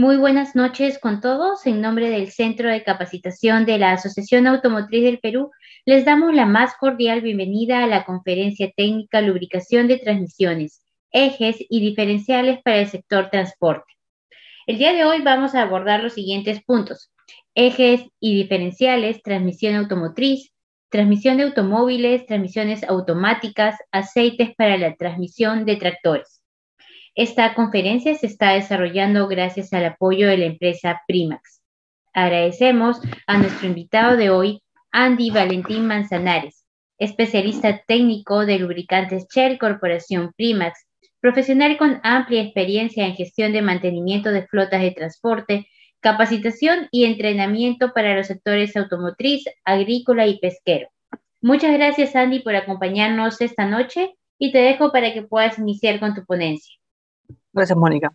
Muy buenas noches con todos. En nombre del Centro de Capacitación de la Asociación Automotriz del Perú, les damos la más cordial bienvenida a la conferencia técnica Lubricación de Transmisiones, Ejes y Diferenciales para el Sector Transporte. El día de hoy vamos a abordar los siguientes puntos. Ejes y diferenciales, transmisión automotriz, transmisión de automóviles, transmisiones automáticas, aceites para la transmisión de tractores. Esta conferencia se está desarrollando gracias al apoyo de la empresa Primax. Agradecemos a nuestro invitado de hoy, Andy Valentín Manzanares, especialista técnico de lubricantes Shell Corporación Primax, profesional con amplia experiencia en gestión de mantenimiento de flotas de transporte, capacitación y entrenamiento para los sectores automotriz, agrícola y pesquero. Muchas gracias, Andy, por acompañarnos esta noche y te dejo para que puedas iniciar con tu ponencia. Gracias, Mónica.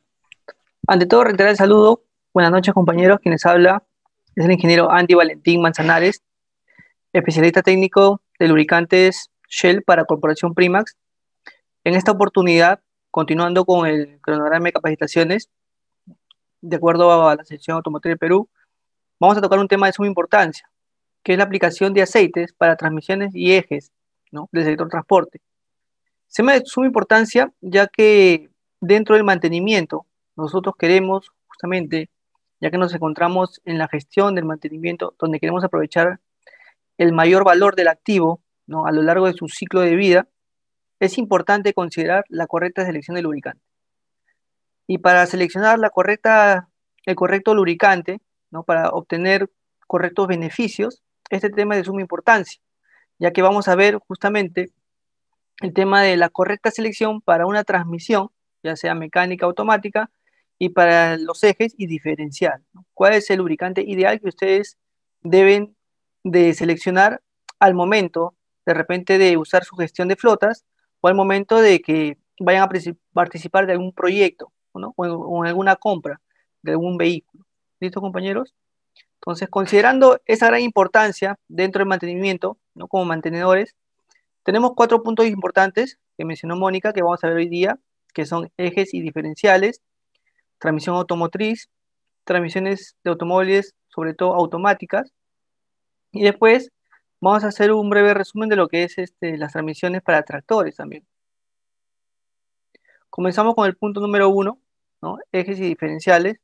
Ante todo, reiterar el saludo. Buenas noches, compañeros. Quienes habla es el ingeniero Andy Valentín Manzanares, especialista técnico de lubricantes Shell para Corporación Primax. En esta oportunidad, continuando con el cronograma de capacitaciones, de acuerdo a la sección Automotriz de Perú, vamos a tocar un tema de suma importancia, que es la aplicación de aceites para transmisiones y ejes ¿no? del sector transporte. Se me de suma importancia ya que dentro del mantenimiento, nosotros queremos justamente, ya que nos encontramos en la gestión del mantenimiento, donde queremos aprovechar el mayor valor del activo ¿no? a lo largo de su ciclo de vida, es importante considerar la correcta selección del lubricante. Y para seleccionar la correcta, el correcto lubricante, ¿no? para obtener correctos beneficios, este tema es de suma importancia, ya que vamos a ver justamente el tema de la correcta selección para una transmisión ya sea mecánica automática, y para los ejes y diferencial. ¿Cuál es el lubricante ideal que ustedes deben de seleccionar al momento, de repente, de usar su gestión de flotas o al momento de que vayan a participar de algún proyecto o, en, alguna compra de algún vehículo? ¿Listo, compañeros? Entonces, considerando esa gran importancia dentro del mantenimiento, ¿no? como mantenedores, tenemos cuatro puntos importantes que mencionó Mónica, que vamos a ver hoy día, que son ejes y diferenciales, transmisión automotriz, transmisiones de automóviles, sobre todo automáticas. Y después vamos a hacer un breve resumen de lo que es este, las transmisiones para tractores también. Comenzamos con el punto número uno, ejes y diferenciales.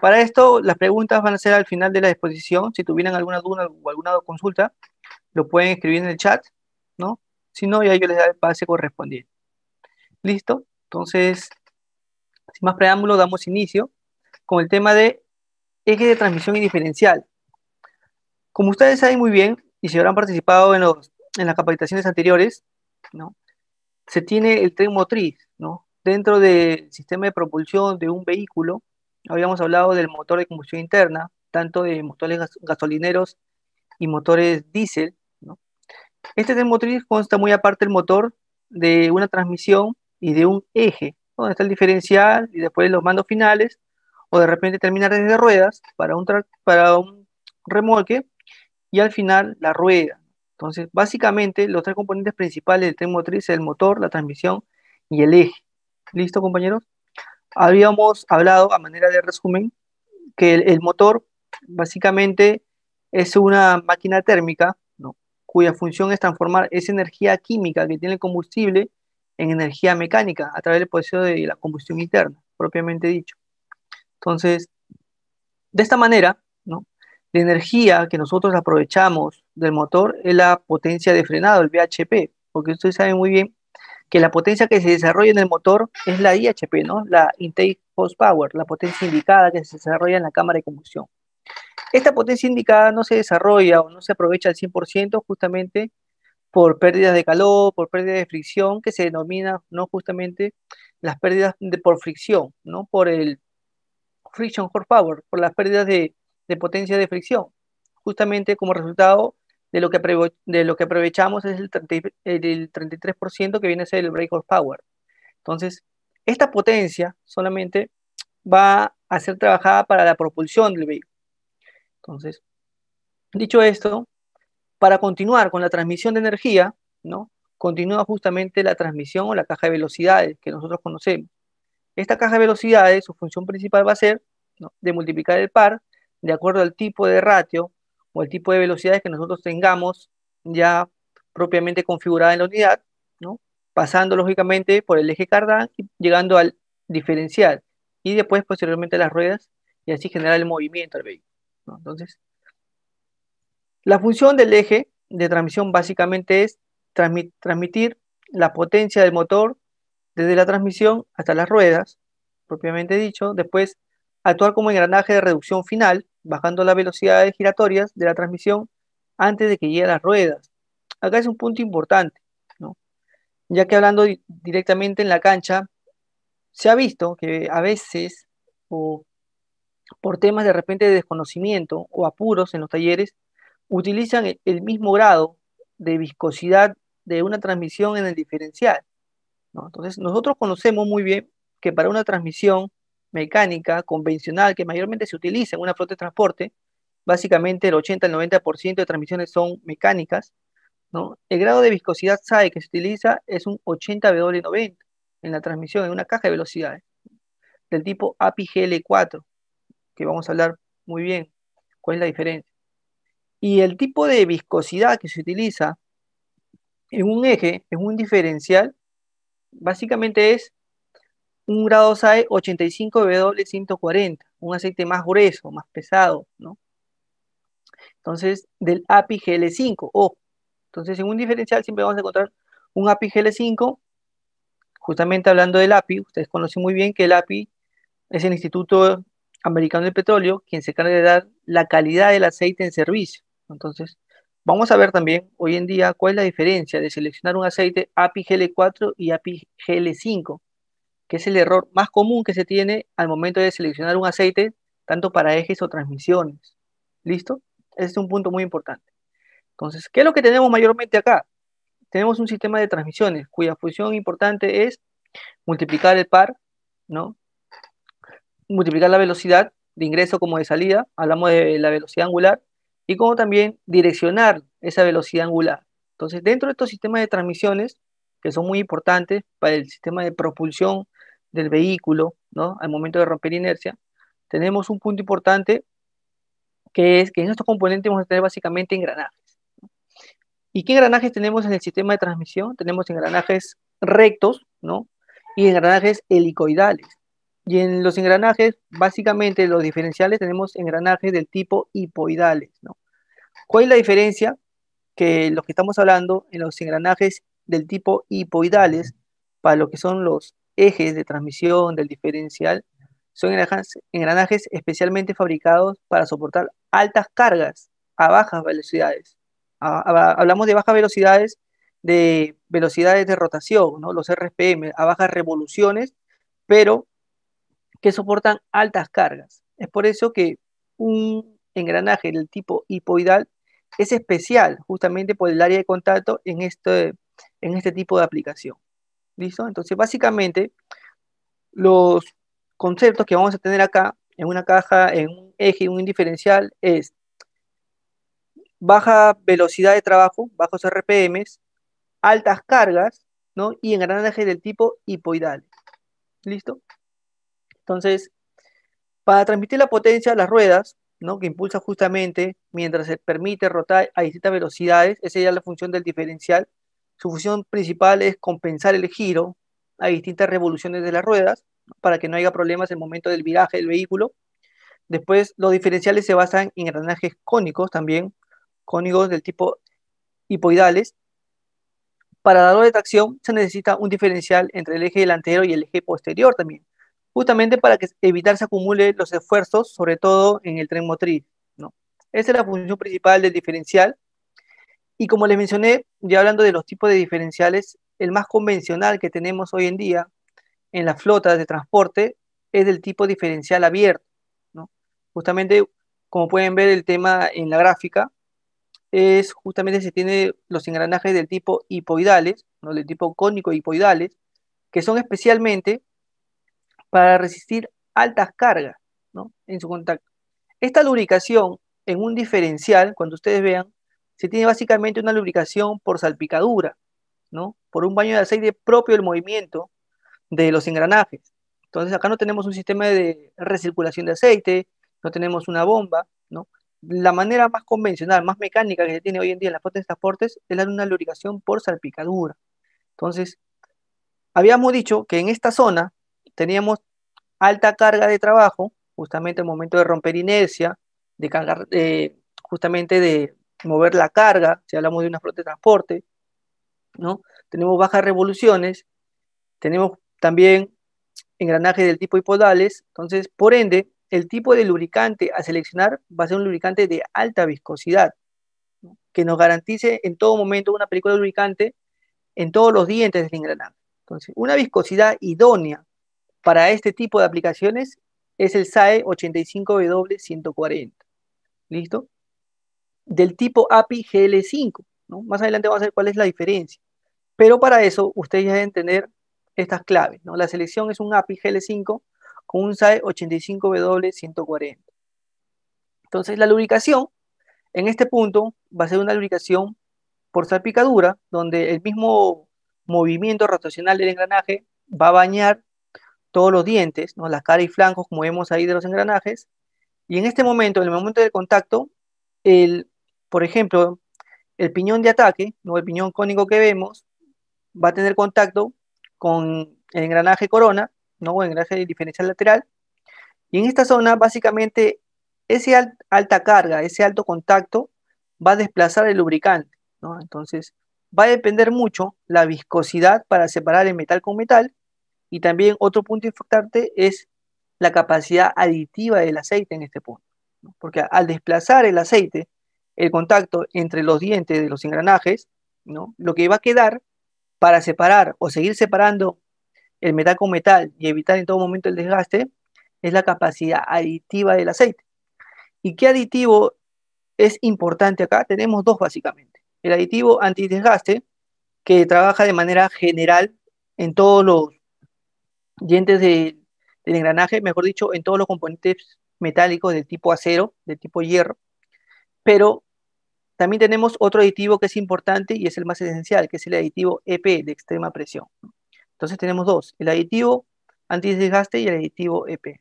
Para esto, las preguntas van a ser al final de la exposición. Si tuvieran alguna duda o alguna consulta, lo pueden escribir en el chat, ¿no? Si no, ya yo les daré el pase correspondiente. ¿Listo? Entonces, sin más preámbulo, damos inicio con el tema de eje de transmisión y diferencial. Como ustedes saben muy bien, y si habrán participado en, las capacitaciones anteriores, ¿no? se tiene el tren motriz. ¿no? Dentro del sistema de propulsión de un vehículo, habíamos hablado del motor de combustión interna, tanto de motores gasolineros y motores diésel. Este tren motriz consta muy aparte del motor de una transmisión y de un eje, donde está el diferencial y después los mandos finales, o de repente terminar desde ruedas para un, para un remolque y al final la rueda. Entonces, básicamente, los tres componentes principales del tren motriz es el motor, la transmisión y el eje. ¿Listo, compañeros? Habíamos hablado, a manera de resumen, que el, motor básicamente es una máquina térmica ¿no? cuya función es transformar esa energía química que tiene el combustible en energía mecánica a través del proceso de la combustión interna, propiamente dicho. Entonces, de esta manera, ¿no? la energía que nosotros aprovechamos del motor es la potencia de frenado, el VHP, porque ustedes saben muy bien que la potencia que se desarrolla en el motor es la IHP, ¿no? la Intake Horsepower, la potencia indicada que se desarrolla en la cámara de combustión. Esta potencia indicada no se desarrolla o no se aprovecha al 100% justamente por pérdidas de calor, por pérdidas de fricción, que se denomina ¿no? justamente las pérdidas de, por fricción, ¿no? por el friction horsepower, por las pérdidas de, potencia de fricción. Justamente como resultado de lo que, de lo que aprovechamos es el, el 33% que viene a ser el brake horsepower. Entonces, esta potencia solamente va a ser trabajada para la propulsión del vehículo. Entonces, dicho esto, para continuar con la transmisión de energía, ¿no? continúa justamente la transmisión o la caja de velocidades que nosotros conocemos. Esta caja de velocidades, su función principal va a ser de multiplicar el par de acuerdo al tipo de ratio o el tipo de velocidades que nosotros tengamos ya propiamente configurada en la unidad, pasando lógicamente por el eje cardán, llegando al diferencial y después posteriormente las ruedas y así generar el movimiento del vehículo. Entonces, la función del eje de transmisión básicamente es transmitir la potencia del motor desde la transmisión hasta las ruedas, propiamente dicho, después actuar como engranaje de reducción final, bajando las velocidades giratorias de la transmisión antes de que llegue a las ruedas. Acá es un punto importante, ya que hablando directamente en la cancha, se ha visto que a veces, o por temas de repente de desconocimiento o apuros en los talleres, utilizan e-, el mismo grado de viscosidad de una transmisión en el diferencial. Entonces, nosotros conocemos muy bien que para una transmisión mecánica convencional que mayormente se utiliza en una flota de transporte, básicamente el 80 al 90% de transmisiones son mecánicas, El grado de viscosidad SAE que se utiliza es un 80W90 en la transmisión en una caja de velocidades del tipo API-GL4, que vamos a hablar muy bien cuál es la diferencia. Y el tipo de viscosidad que se utiliza en un eje, en un diferencial, básicamente es un grado SAE 85W140, un aceite más grueso, más pesado, ¿no? Entonces, del API GL5, o. Entonces, en un diferencial siempre vamos a encontrar un API GL5, justamente hablando del API, ustedes conocen muy bien que el API es el Instituto Americano del Petróleo, quien se encarga de dar la calidad del aceite en servicio. Entonces, vamos a ver también hoy en día cuál es la diferencia de seleccionar un aceite API GL4 y API GL5, que es el error más común que se tiene al momento de seleccionar un aceite, tanto para ejes o transmisiones. ¿Listo? Este es un punto muy importante. Entonces, ¿qué es lo que tenemos mayormente acá? Tenemos un sistema de transmisiones cuya función importante es multiplicar el par, ¿no? Multiplicar la velocidad de ingreso como de salida, hablamos de la velocidad angular, y cómo también direccionar esa velocidad angular. Entonces, dentro de estos sistemas de transmisiones, que son muy importantes para el sistema de propulsión del vehículo, ¿no? Al momento de romper inercia, tenemos un punto importante que es que en estos componentes vamos a tener básicamente engranajes. ¿Y qué engranajes tenemos en el sistema de transmisión? Tenemos engranajes rectos, Y engranajes helicoidales. Y en los engranajes, básicamente los diferenciales tenemos engranajes del tipo hipoidales, ¿Cuál es la diferencia? Que los que estamos hablando en los engranajes del tipo hipoidales, para lo que son los ejes de transmisión del diferencial, son engranajes especialmente fabricados para soportar altas cargas a bajas velocidades. Hablamos de bajas velocidades, de velocidades de rotación, ¿no? los RPM, a bajas revoluciones, pero que soportan altas cargas. Es por eso que un engranaje del tipo hipoidal es especial justamente por el área de contacto en este, en este tipo de aplicación. ¿Listo? Entonces, básicamente, los conceptos que vamos a tener acá en una caja, en un eje, en un diferencial, es baja velocidad de trabajo, bajos RPMs, altas cargas, ¿no? Y engranaje del tipo hipoidal. ¿Listo? Entonces, para transmitir la potencia a las ruedas, ¿no? que impulsa justamente mientras se permite rotar a distintas velocidades, esa ya es la función del diferencial. Su función principal es compensar el giro a distintas revoluciones de las ruedas para que no haya problemas en el momento del viraje del vehículo. Después, los diferenciales se basan en engranajes cónicos también, cónicos del tipo hipoidales. Para la de tracción se necesita un diferencial entre el eje delantero y el eje posterior también justamente para que, evitar se acumule los esfuerzos, sobre todo en el tren motriz. ¿no? Esa es la función principal del diferencial. Y como les mencioné, ya hablando de los tipos de diferenciales, el más convencional que tenemos hoy en día en las flotas de transporte es del tipo diferencial abierto. ¿no? Justamente, como pueden ver el tema en la gráfica, es justamente se tiene los engranajes del tipo hipoidales, ¿no? del tipo cónico hipoidales, que son especialmente para resistir altas cargas en su contacto. Esta lubricación en un diferencial, cuando ustedes vean, se tiene básicamente una lubricación por salpicadura, ¿no? por un baño de aceite propio del movimiento de los engranajes. Entonces acá no tenemos un sistema de recirculación de aceite, no tenemos una bomba, ¿no? La manera más convencional, más mecánica que se tiene hoy en día en las flotas de transportes es la una lubricación por salpicadura. Entonces, habíamos dicho que en esta zona teníamos alta carga de trabajo, justamente el momento de romper inercia, de cargar, eh, justamente de mover la carga, si hablamos de una flota de transporte, ¿no? Tenemos bajas revoluciones, tenemos también engranajes del tipo hipodales, entonces, por ende, el tipo de lubricante a seleccionar va a ser un lubricante de alta viscosidad, que nos garantice en todo momento una película de lubricante en todos los dientes del engranaje. Entonces, una viscosidad idónea para este tipo de aplicaciones es el SAE 85W140. ¿Listo? Del tipo API GL5. ¿no? Más adelante vamos a ver cuál es la diferencia. Pero para eso ustedes deben tener estas claves. ¿no? La selección es un API GL5 con un SAE 85W140. Entonces la lubricación en este punto va a ser una lubricación por salpicadura, donde el mismo movimiento rotacional del engranaje va a bañar todos los dientes, ¿no? la cara y flancos, como vemos ahí de los engranajes. Y en este momento, en el momento del contacto, el, por ejemplo, el piñón de ataque, ¿no? el piñón cónico que vemos, va a tener contacto con el engranaje corona, ¿no? o el engranaje diferencial lateral. Y en esta zona, básicamente, esa alta carga, ese alto contacto, va a desplazar el lubricante. Entonces, va a depender mucho la viscosidad para separar el metal con metal y también otro punto importante es la capacidad aditiva del aceite en este punto. Porque al desplazar el aceite, el contacto entre los dientes de los engranajes, ¿no? lo que va a quedar para separar o seguir separando el metal con metal y evitar en todo momento el desgaste es la capacidad aditiva del aceite. ¿Y qué aditivo es importante acá? Tenemos dos básicamente. El aditivo antidesgaste, que trabaja de manera general en todos los dientes del engranaje, mejor dicho, en todos los componentes metálicos del tipo acero, de tipo hierro, pero también tenemos otro aditivo que es importante y es el más esencial, que es el aditivo EP de extrema presión. Entonces tenemos dos, el aditivo anti-desgaste y el aditivo EP.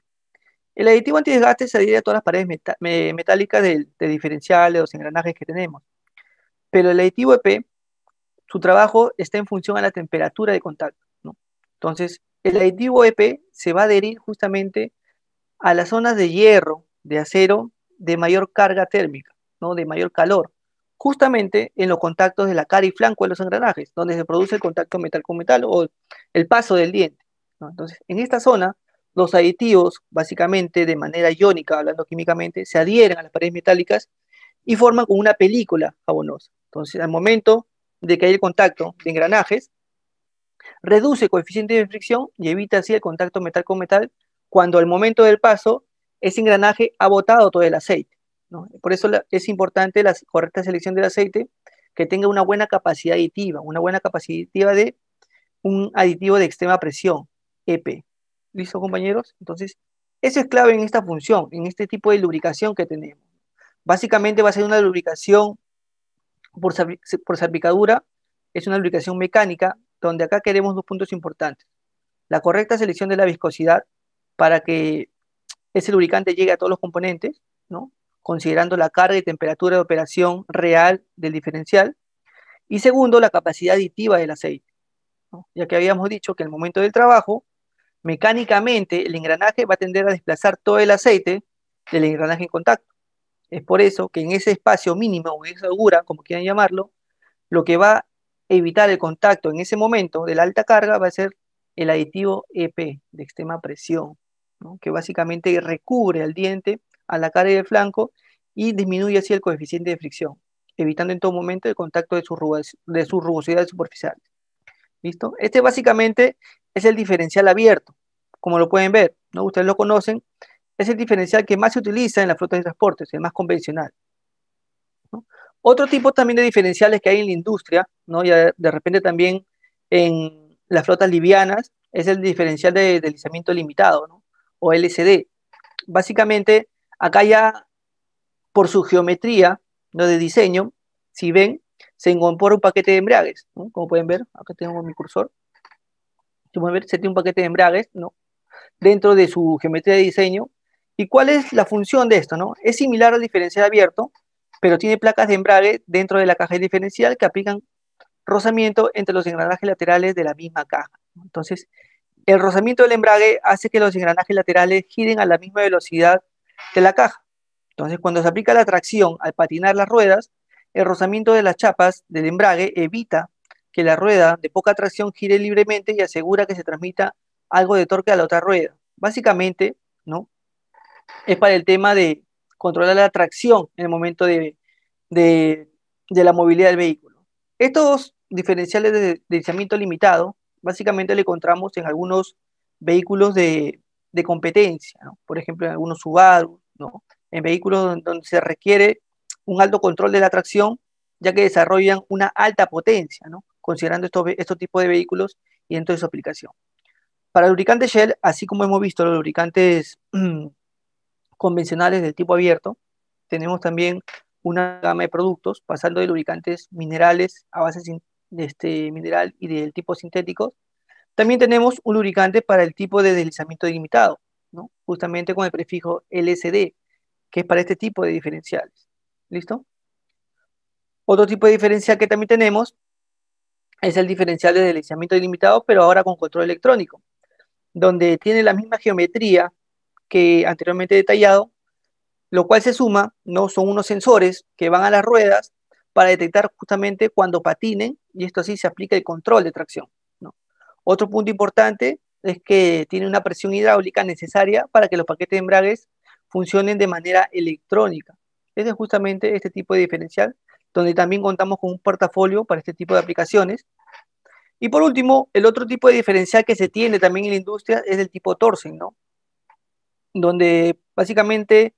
El aditivo antidesgaste se adhiere a todas las paredes metálicas de, de diferenciales, los engranajes que tenemos. Pero el aditivo EP, su trabajo está en función a la temperatura de contacto. Entonces, el aditivo EP se va a adherir justamente a las zonas de hierro, de acero, de mayor carga térmica, ¿no? de mayor calor, justamente en los contactos de la cara y flanco de los engranajes, donde se produce el contacto metal con metal o el paso del diente. Entonces, en esta zona, los aditivos, básicamente de manera iónica, hablando químicamente, se adhieren a las paredes metálicas y forman una película abonosa. Entonces, al momento de que hay el contacto de engranajes, reduce coeficiente de fricción y evita así el contacto metal con metal cuando al momento del paso ese engranaje ha botado todo el aceite. Por eso es importante la correcta selección del aceite que tenga una buena capacidad aditiva, una buena capacidad aditiva de un aditivo de extrema presión, EP. ¿Listo, compañeros? Entonces, eso es clave en esta función, en este tipo de lubricación que tenemos. Básicamente va a ser una lubricación por, por salpicadura, es una lubricación mecánica donde acá queremos dos puntos importantes. La correcta selección de la viscosidad para que ese lubricante llegue a todos los componentes, ¿no? considerando la carga y temperatura de operación real del diferencial. Y segundo, la capacidad aditiva del aceite, ya que habíamos dicho que el momento del trabajo, mecánicamente el engranaje va a tender a desplazar todo el aceite del engranaje en contacto. Es por eso que en ese espacio mínimo o esa augura, como quieran llamarlo, lo que va evitar el contacto en ese momento de la alta carga va a ser el aditivo EP de extrema presión, que básicamente recubre al diente a la cara y flanco y disminuye así el coeficiente de fricción, evitando en todo momento el contacto de sus, rugosidades superficiales. ¿Listo? Este básicamente es el diferencial abierto, como lo pueden ver, ¿no? ustedes lo conocen, es el diferencial que más se utiliza en la flota de es el más convencional. Otro tipo también de diferenciales que hay en la industria, ¿no? Ya de repente también en las flotas livianas, es el diferencial de deslizamiento limitado, O LCD. Básicamente, acá ya por su geometría ¿no? de diseño, si ven, se incorpora un paquete de embragues, Como pueden ver, acá tengo mi cursor. Como ver, se tiene un paquete de embragues, ¿no? Dentro de su geometría de diseño. ¿Y cuál es la función de esto, no? Es similar al diferencial abierto, pero tiene placas de embrague dentro de la caja diferencial que aplican rozamiento entre los engranajes laterales de la misma caja. Entonces, el rozamiento del embrague hace que los engranajes laterales giren a la misma velocidad de la caja. Entonces, cuando se aplica la tracción al patinar las ruedas, el rozamiento de las chapas del embrague evita que la rueda de poca tracción gire libremente y asegura que se transmita algo de torque a la otra rueda. Básicamente, ¿no? Es para el tema de controlar la tracción en el momento de, la movilidad del vehículo. Estos diferenciales de deslizamiento limitado, básicamente lo encontramos en algunos vehículos de, competencia, por ejemplo, en algunos Subaru, ¿no? en vehículos donde, se requiere un alto control de la tracción, ya que desarrollan una alta potencia, ¿no? considerando estos, estos tipos de vehículos y dentro de su aplicación. Para lubricantes Shell, así como hemos visto los lubricantes convencionales del tipo abierto. Tenemos también una gama de productos, pasando de lubricantes minerales a base de este mineral y del tipo sintético También tenemos un lubricante para el tipo de deslizamiento ilimitado justamente con el prefijo LSD, que es para este tipo de diferenciales. ¿Listo? Otro tipo de diferencial que también tenemos es el diferencial de deslizamiento ilimitado pero ahora con control electrónico, donde tiene la misma geometría que anteriormente detallado, lo cual se suma, ¿no? Son unos sensores que van a las ruedas para detectar justamente cuando patinen y esto así se aplica el control de tracción. ¿no? Otro punto importante es que tiene una presión hidráulica necesaria para que los paquetes de embragues funcionen de manera electrónica. Ese es justamente este tipo de diferencial, donde también contamos con un portafolio para este tipo de aplicaciones. Y por último, el otro tipo de diferencial que se tiene también en la industria es el tipo Torsen, ¿no? donde básicamente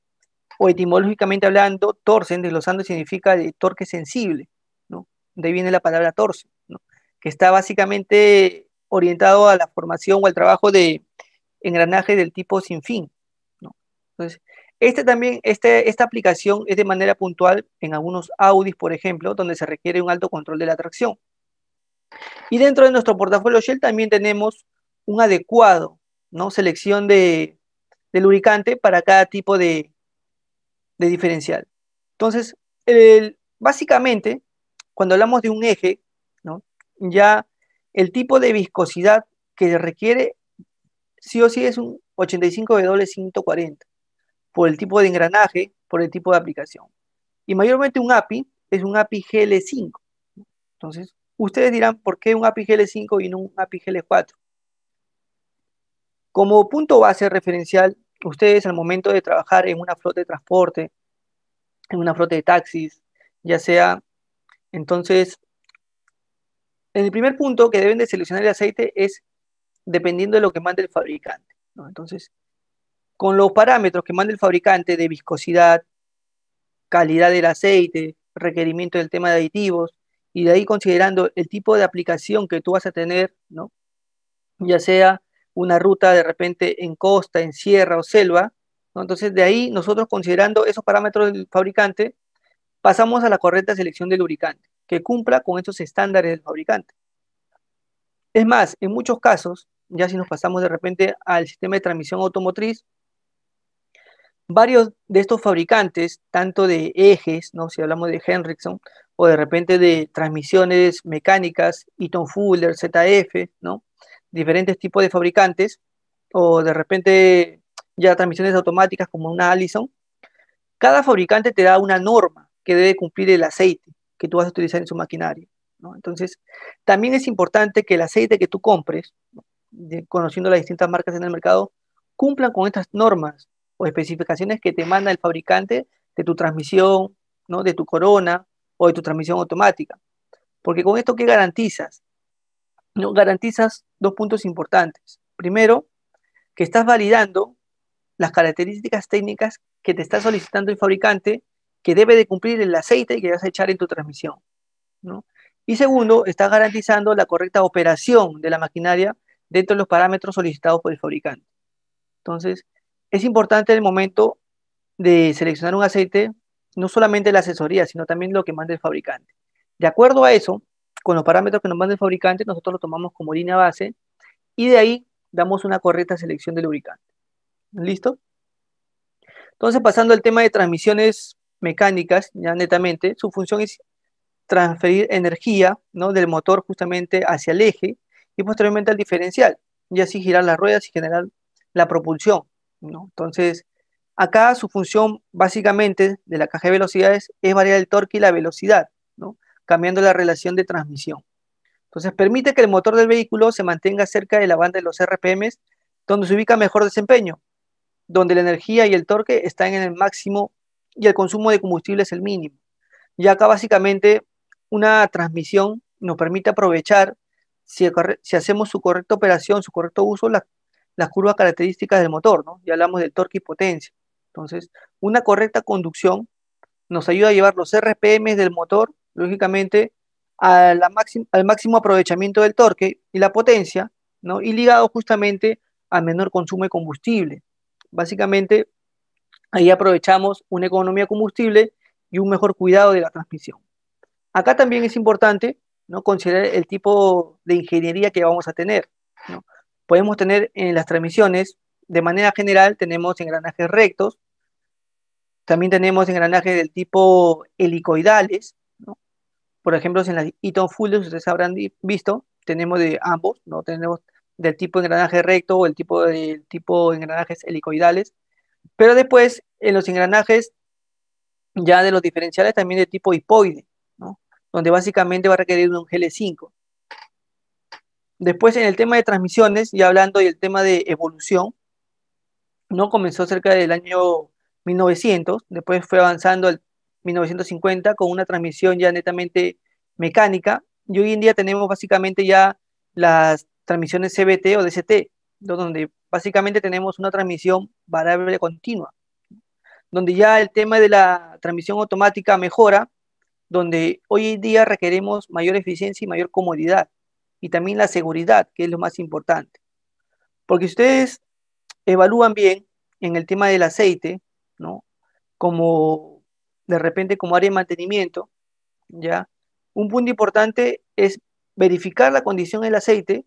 o etimológicamente hablando, torsen, desglosando significa de torque sensible, ¿no? De ahí viene la palabra torce, ¿no? Que está básicamente orientado a la formación o al trabajo de engranaje del tipo sin fin, ¿no? Entonces, este también, este, esta aplicación es de manera puntual en algunos Audis, por ejemplo, donde se requiere un alto control de la tracción. Y dentro de nuestro portafolio Shell también tenemos un adecuado, ¿no? Selección de de lubricante para cada tipo de, diferencial. Entonces, básicamente, cuando hablamos de un eje, ya el tipo de viscosidad que requiere sí o sí es un 85W140 por el tipo de engranaje, por el tipo de aplicación. Y mayormente un API es un API GL5. Entonces, ustedes dirán, ¿por qué un API GL5 y no un API GL4? Como punto base referencial ustedes al momento de trabajar en una flota de transporte, en una flota de taxis, ya sea, entonces, en el primer punto que deben de seleccionar el aceite es dependiendo de lo que mande el fabricante. Entonces, con los parámetros que manda el fabricante de viscosidad, calidad del aceite, requerimiento del tema de aditivos, y de ahí considerando el tipo de aplicación que tú vas a tener, ¿no? ya sea una ruta de repente en costa, en sierra o selva. Entonces, de ahí nosotros considerando esos parámetros del fabricante, pasamos a la correcta selección del lubricante, que cumpla con estos estándares del fabricante. Es más, en muchos casos, ya si nos pasamos de repente al sistema de transmisión automotriz, varios de estos fabricantes, tanto de ejes, ¿no? si hablamos de Henriksen, o de repente de transmisiones mecánicas, Eaton Fuller, ZF, ¿no? diferentes tipos de fabricantes o de repente ya transmisiones automáticas como una Allison, cada fabricante te da una norma que debe cumplir el aceite que tú vas a utilizar en su maquinaria. Entonces, también es importante que el aceite que tú compres, conociendo las distintas marcas en el mercado, cumplan con estas normas o especificaciones que te manda el fabricante de tu transmisión, ¿no? de tu corona o de tu transmisión automática. Porque con esto, ¿qué garantizas? ¿no? garantizas dos puntos importantes. Primero, que estás validando las características técnicas que te está solicitando el fabricante que debe de cumplir el aceite que vas a echar en tu transmisión. Y segundo, estás garantizando la correcta operación de la maquinaria dentro de los parámetros solicitados por el fabricante. Entonces, es importante en el momento de seleccionar un aceite, no solamente la asesoría, sino también lo que manda el fabricante. De acuerdo a eso, con los parámetros que nos manda el fabricante, nosotros lo tomamos como línea base y de ahí damos una correcta selección del lubricante. ¿Listo? Entonces, pasando al tema de transmisiones mecánicas, ya netamente, su función es transferir energía ¿no? del motor justamente hacia el eje y posteriormente al diferencial, y así girar las ruedas y generar la propulsión. Entonces, acá su función básicamente de la caja de velocidades es variar el torque y la velocidad cambiando la relación de transmisión. Entonces permite que el motor del vehículo se mantenga cerca de la banda de los RPMs, donde se ubica mejor desempeño, donde la energía y el torque están en el máximo y el consumo de combustible es el mínimo. Y acá básicamente una transmisión nos permite aprovechar, si, hacemos su correcta operación, su correcto uso, las curvas características del motor, ¿no? Ya hablamos del torque y potencia. Entonces, una correcta conducción nos ayuda a llevar los RPM del motor lógicamente, al máximo aprovechamiento del torque y la potencia, ¿no? Y ligado justamente al menor consumo de combustible. Básicamente, ahí aprovechamos una economía de combustible y un mejor cuidado de la transmisión. Acá también es importante ¿no? considerar el tipo de ingeniería que vamos a tener. Podemos tener en las transmisiones, de manera general, tenemos engranajes rectos, también tenemos engranajes del tipo helicoidales, por ejemplo, en las Eaton Fuller, ustedes habrán visto, tenemos de ambos, ¿no? Tenemos del tipo engranaje recto o el tipo de, tipo engranajes helicoidales. Pero después, en los engranajes ya de los diferenciales también de tipo hipoide, Donde básicamente va a requerir un GL5. Después, en el tema de transmisiones, y hablando del tema de evolución, ¿no? Comenzó cerca del año 1900, después fue avanzando al 1950 con una transmisión ya netamente mecánica y hoy en día tenemos básicamente ya las transmisiones CBT o DCT, donde básicamente tenemos una transmisión variable continua, donde ya el tema de la transmisión automática mejora, donde hoy en día requeremos mayor eficiencia y mayor comodidad, y también la seguridad, que es lo más importante. Porque ustedes evalúan bien en el tema del aceite, ¿no? Como de repente como área de mantenimiento, ¿ya? Un punto importante es verificar la condición del aceite,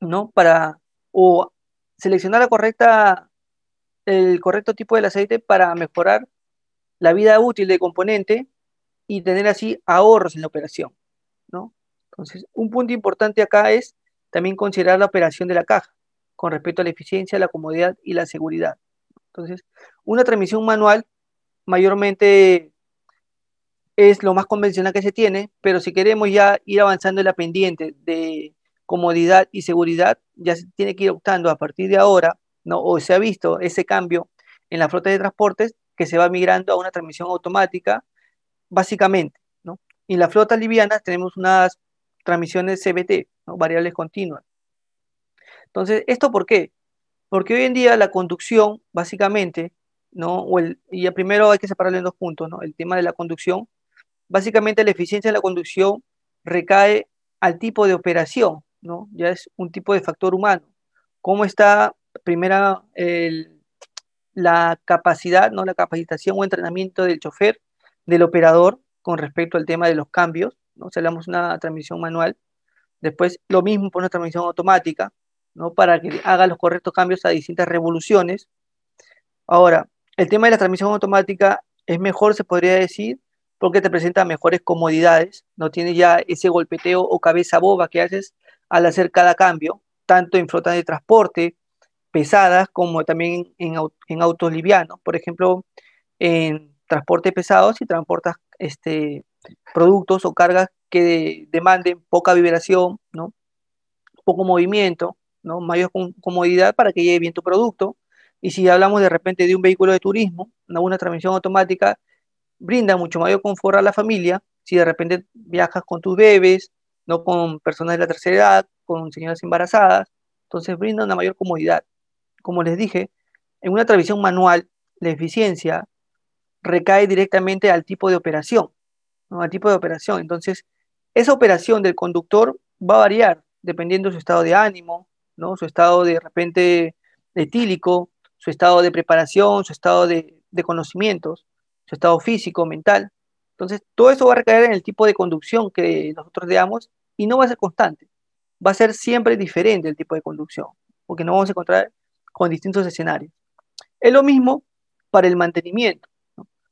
¿no? Para, o seleccionar la correcta, el correcto tipo del aceite para mejorar la vida útil del componente y tener así ahorros en la operación, ¿no? Entonces, un punto importante acá es también considerar la operación de la caja con respecto a la eficiencia, la comodidad y la seguridad. Entonces, una transmisión manual mayormente es lo más convencional que se tiene, pero si queremos ya ir avanzando en la pendiente de comodidad y seguridad, ya se tiene que ir optando a partir de ahora, ¿no? o se ha visto ese cambio en la flota de transportes que se va migrando a una transmisión automática, básicamente. ¿no? Y en la flota livianas tenemos unas transmisiones CBT, variables continuas. Entonces, ¿esto por qué? Porque hoy en día la conducción, básicamente, ¿no? O el, y primero hay que separarlo en dos puntos, ¿no? El tema de la conducción. Básicamente la eficiencia de la conducción recae al tipo de operación, ¿no? Ya es un tipo de factor humano. ¿Cómo está, primera, la capacidad, ¿no? La capacitación o entrenamiento del chofer, del operador, con respecto al tema de los cambios, ¿no? Si hablamos de una transmisión manual, después lo mismo por una transmisión automática, ¿no? Para que haga los correctos cambios a distintas revoluciones. Ahora, el tema de la transmisión automática es mejor, se podría decir, porque te presenta mejores comodidades, no tienes ya ese golpeteo o cabeza boba que haces al hacer cada cambio, tanto en flotas de transporte pesadas como también en, autos livianos, por ejemplo, en transporte pesado, si transportas este, productos o cargas que demanden poca vibración, ¿no? poco movimiento, ¿no? mayor comodidad para que lleve bien tu producto, y si hablamos de repente de un vehículo de turismo, una, transmisión automática brinda mucho mayor confort a la familia si de repente viajas con tus bebés, no con personas de la tercera edad, con señoras embarazadas. Entonces brinda una mayor comodidad. Como les dije, en una transmisión manual, la eficiencia recae directamente al tipo de operación, al tipo de operación. Entonces, esa operación del conductor va a variar dependiendo de su estado de ánimo, ¿no? su estado de repente etílico, su estado de preparación, su estado de, conocimientos, su estado físico, mental. Entonces, todo eso va a recaer en el tipo de conducción que nosotros le y no va a ser constante. Va a ser siempre diferente el tipo de conducción, porque nos vamos a encontrar con distintos escenarios. Es lo mismo para el mantenimiento.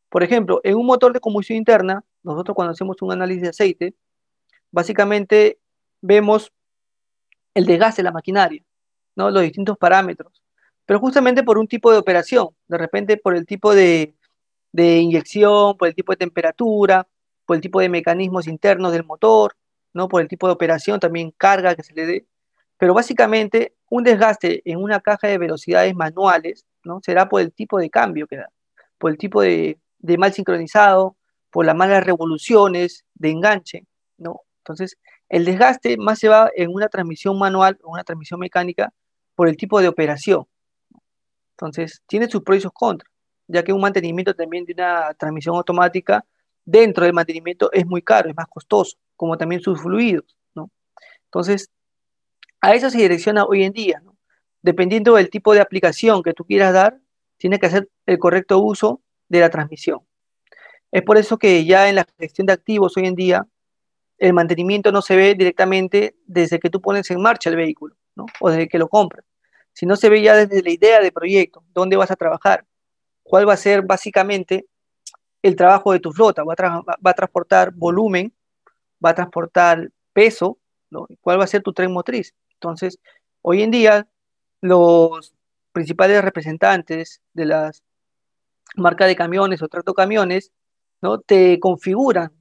Por ejemplo, en un motor de combustión interna, nosotros cuando hacemos un análisis de aceite, básicamente vemos el desgaste de la maquinaria, ¿no? los distintos parámetros, pero justamente por un tipo de operación, de repente por el tipo de, inyección, por el tipo de temperatura, por el tipo de mecanismos internos del motor, ¿no? por el tipo de operación, también carga que se le dé. Pero básicamente un desgaste en una caja de velocidades manuales ¿no? será por el tipo de cambio que da, por el tipo de, de mal sincronizado, por las malas revoluciones de enganche. ¿no? Entonces, el desgaste más se va en una transmisión manual o una transmisión mecánica por el tipo de operación. Entonces, tiene sus pros y sus contras, ya que un mantenimiento también de una transmisión automática dentro del mantenimiento es muy caro, es más costoso, como también sus fluidos, ¿no? Entonces, a eso se direcciona hoy en día, Dependiendo del tipo de aplicación que tú quieras dar, tienes que hacer el correcto uso de la transmisión. Es por eso que ya en la gestión de activos hoy en día, el mantenimiento no se ve directamente desde que tú pones en marcha el vehículo, ¿no? O desde que lo compras, si no se ve ya desde la idea de proyecto, dónde vas a trabajar, cuál va a ser básicamente el trabajo de tu flota, va a, transportar volumen, va a transportar peso, cuál va a ser tu tren motriz. Entonces, hoy en día, los principales representantes de las marcas de camiones o trato camiones, ¿no? te configuran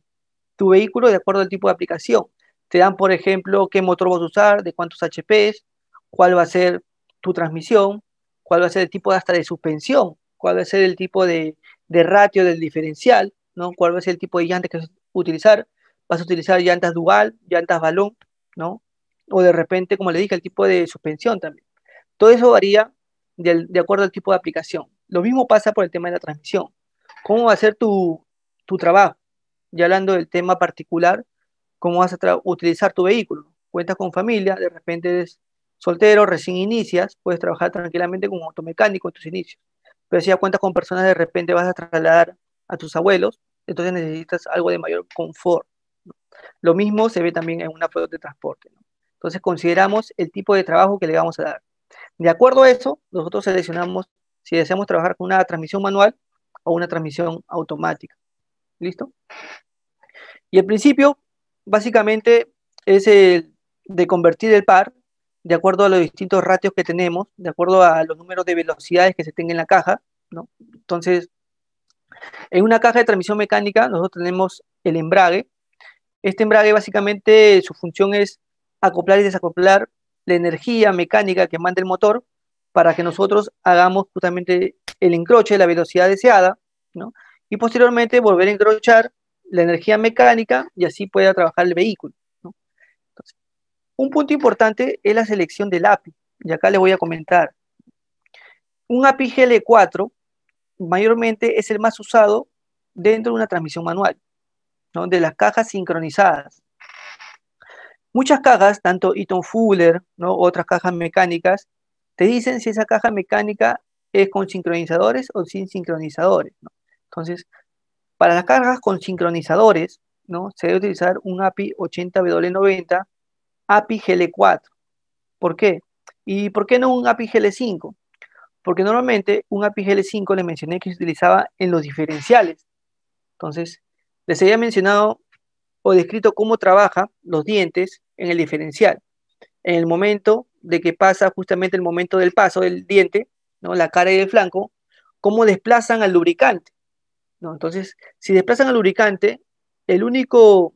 tu vehículo de acuerdo al tipo de aplicación. Te dan, por ejemplo, qué motor vas a usar, de cuántos HPs, cuál va a ser tu transmisión, cuál va a ser el tipo hasta de suspensión, cuál va a ser el tipo de, de ratio del diferencial, ¿no? cuál va a ser el tipo de llantas que vas a utilizar. Vas a utilizar llantas dual, llantas balón, ¿no? O de repente, como le dije, el tipo de suspensión también. Todo eso varía de, acuerdo al tipo de aplicación. Lo mismo pasa por el tema de la transmisión. ¿Cómo va a ser tu, trabajo? Ya hablando del tema particular, ¿cómo vas a utilizar tu vehículo? Cuentas con familia, de repente es soltero, recién inicias, puedes trabajar tranquilamente como automecánico en tus inicios. Pero si ya cuentas con personas, de repente vas a trasladar a tus abuelos, entonces necesitas algo de mayor confort. Lo mismo se ve también en una flota de transporte. Entonces consideramos el tipo de trabajo que le vamos a dar. De acuerdo a eso, nosotros seleccionamos si deseamos trabajar con una transmisión manual o una transmisión automática. ¿Listo? Y el principio, básicamente, es el de convertir el par de acuerdo a los distintos ratios que tenemos, de acuerdo a los números de velocidades que se tengan en la caja, Entonces, en una caja de transmisión mecánica nosotros tenemos el embrague. Este embrague básicamente su función es acoplar y desacoplar la energía mecánica que manda el motor para que nosotros hagamos justamente el encroche de la velocidad deseada, Y posteriormente volver a encrochar la energía mecánica y así pueda trabajar el vehículo. Un punto importante es la selección del API, y acá les voy a comentar. Un API GL4 mayormente es el más usado dentro de una transmisión manual, de las cajas sincronizadas. Muchas cajas, tanto Eaton Fuller, ¿no? otras cajas mecánicas, te dicen si esa caja mecánica es con sincronizadores o sin sincronizadores. Entonces, para las cajas con sincronizadores, ¿no? se debe utilizar un API 80W90 API GL4. ¿Por qué? ¿Y por qué no un API GL5? Porque normalmente un API GL5 le mencioné que se utilizaba en los diferenciales. Entonces, les había mencionado o descrito cómo trabaja los dientes en el diferencial. En el momento de que pasa justamente el momento del paso del diente, ¿no? la cara y el flanco, cómo desplazan al lubricante. ¿no? Entonces, si desplazan al lubricante, el único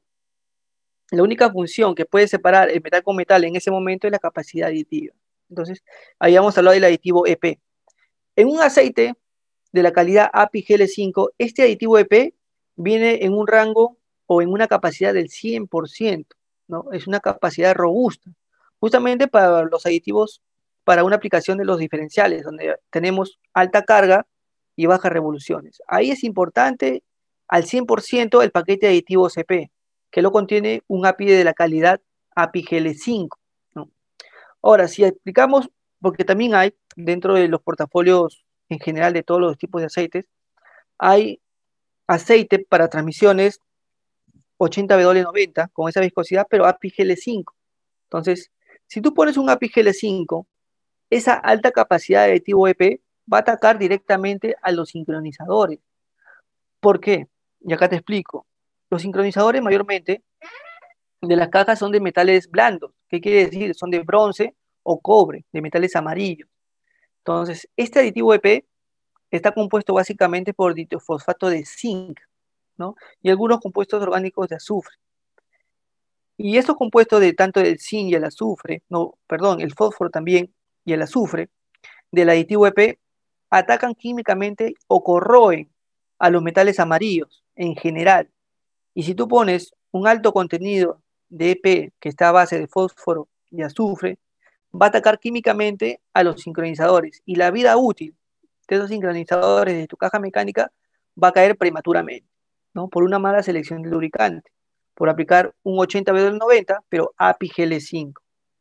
la única función que puede separar el metal con metal en ese momento es la capacidad aditiva. Entonces, habíamos hablado del aditivo EP. En un aceite de la calidad API GL5, este aditivo EP viene en un rango o en una capacidad del 100%, ¿no? Es una capacidad robusta, justamente para los aditivos, para una aplicación de los diferenciales, donde tenemos alta carga y bajas revoluciones. Ahí es importante al 100% el paquete de aditivos EP, que lo contiene un API de la calidad API gl 5 Ahora, si explicamos, porque también hay dentro de los portafolios en general de todos los tipos de aceites, hay aceite para transmisiones 80W90 con esa viscosidad, pero API gl 5 Entonces, si tú pones un API gl 5 esa alta capacidad de tipo EP va a atacar directamente a los sincronizadores. ¿Por qué? Y acá te explico. Los sincronizadores mayormente de las cajas son de metales blandos. ¿Qué quiere decir? Son de bronce o cobre, de metales amarillos. Entonces, este aditivo EP está compuesto básicamente por fosfato de zinc ¿no? y algunos compuestos orgánicos de azufre. Y estos compuestos de tanto el zinc y el azufre, no, perdón, el fósforo también y el azufre del aditivo EP atacan químicamente o corroen a los metales amarillos en general. Y si tú pones un alto contenido de EP que está a base de fósforo y azufre, va a atacar químicamente a los sincronizadores y la vida útil de esos sincronizadores de tu caja mecánica va a caer prematuramente, ¿no? Por una mala selección de lubricante, por aplicar un 80 del 90, pero API GL5,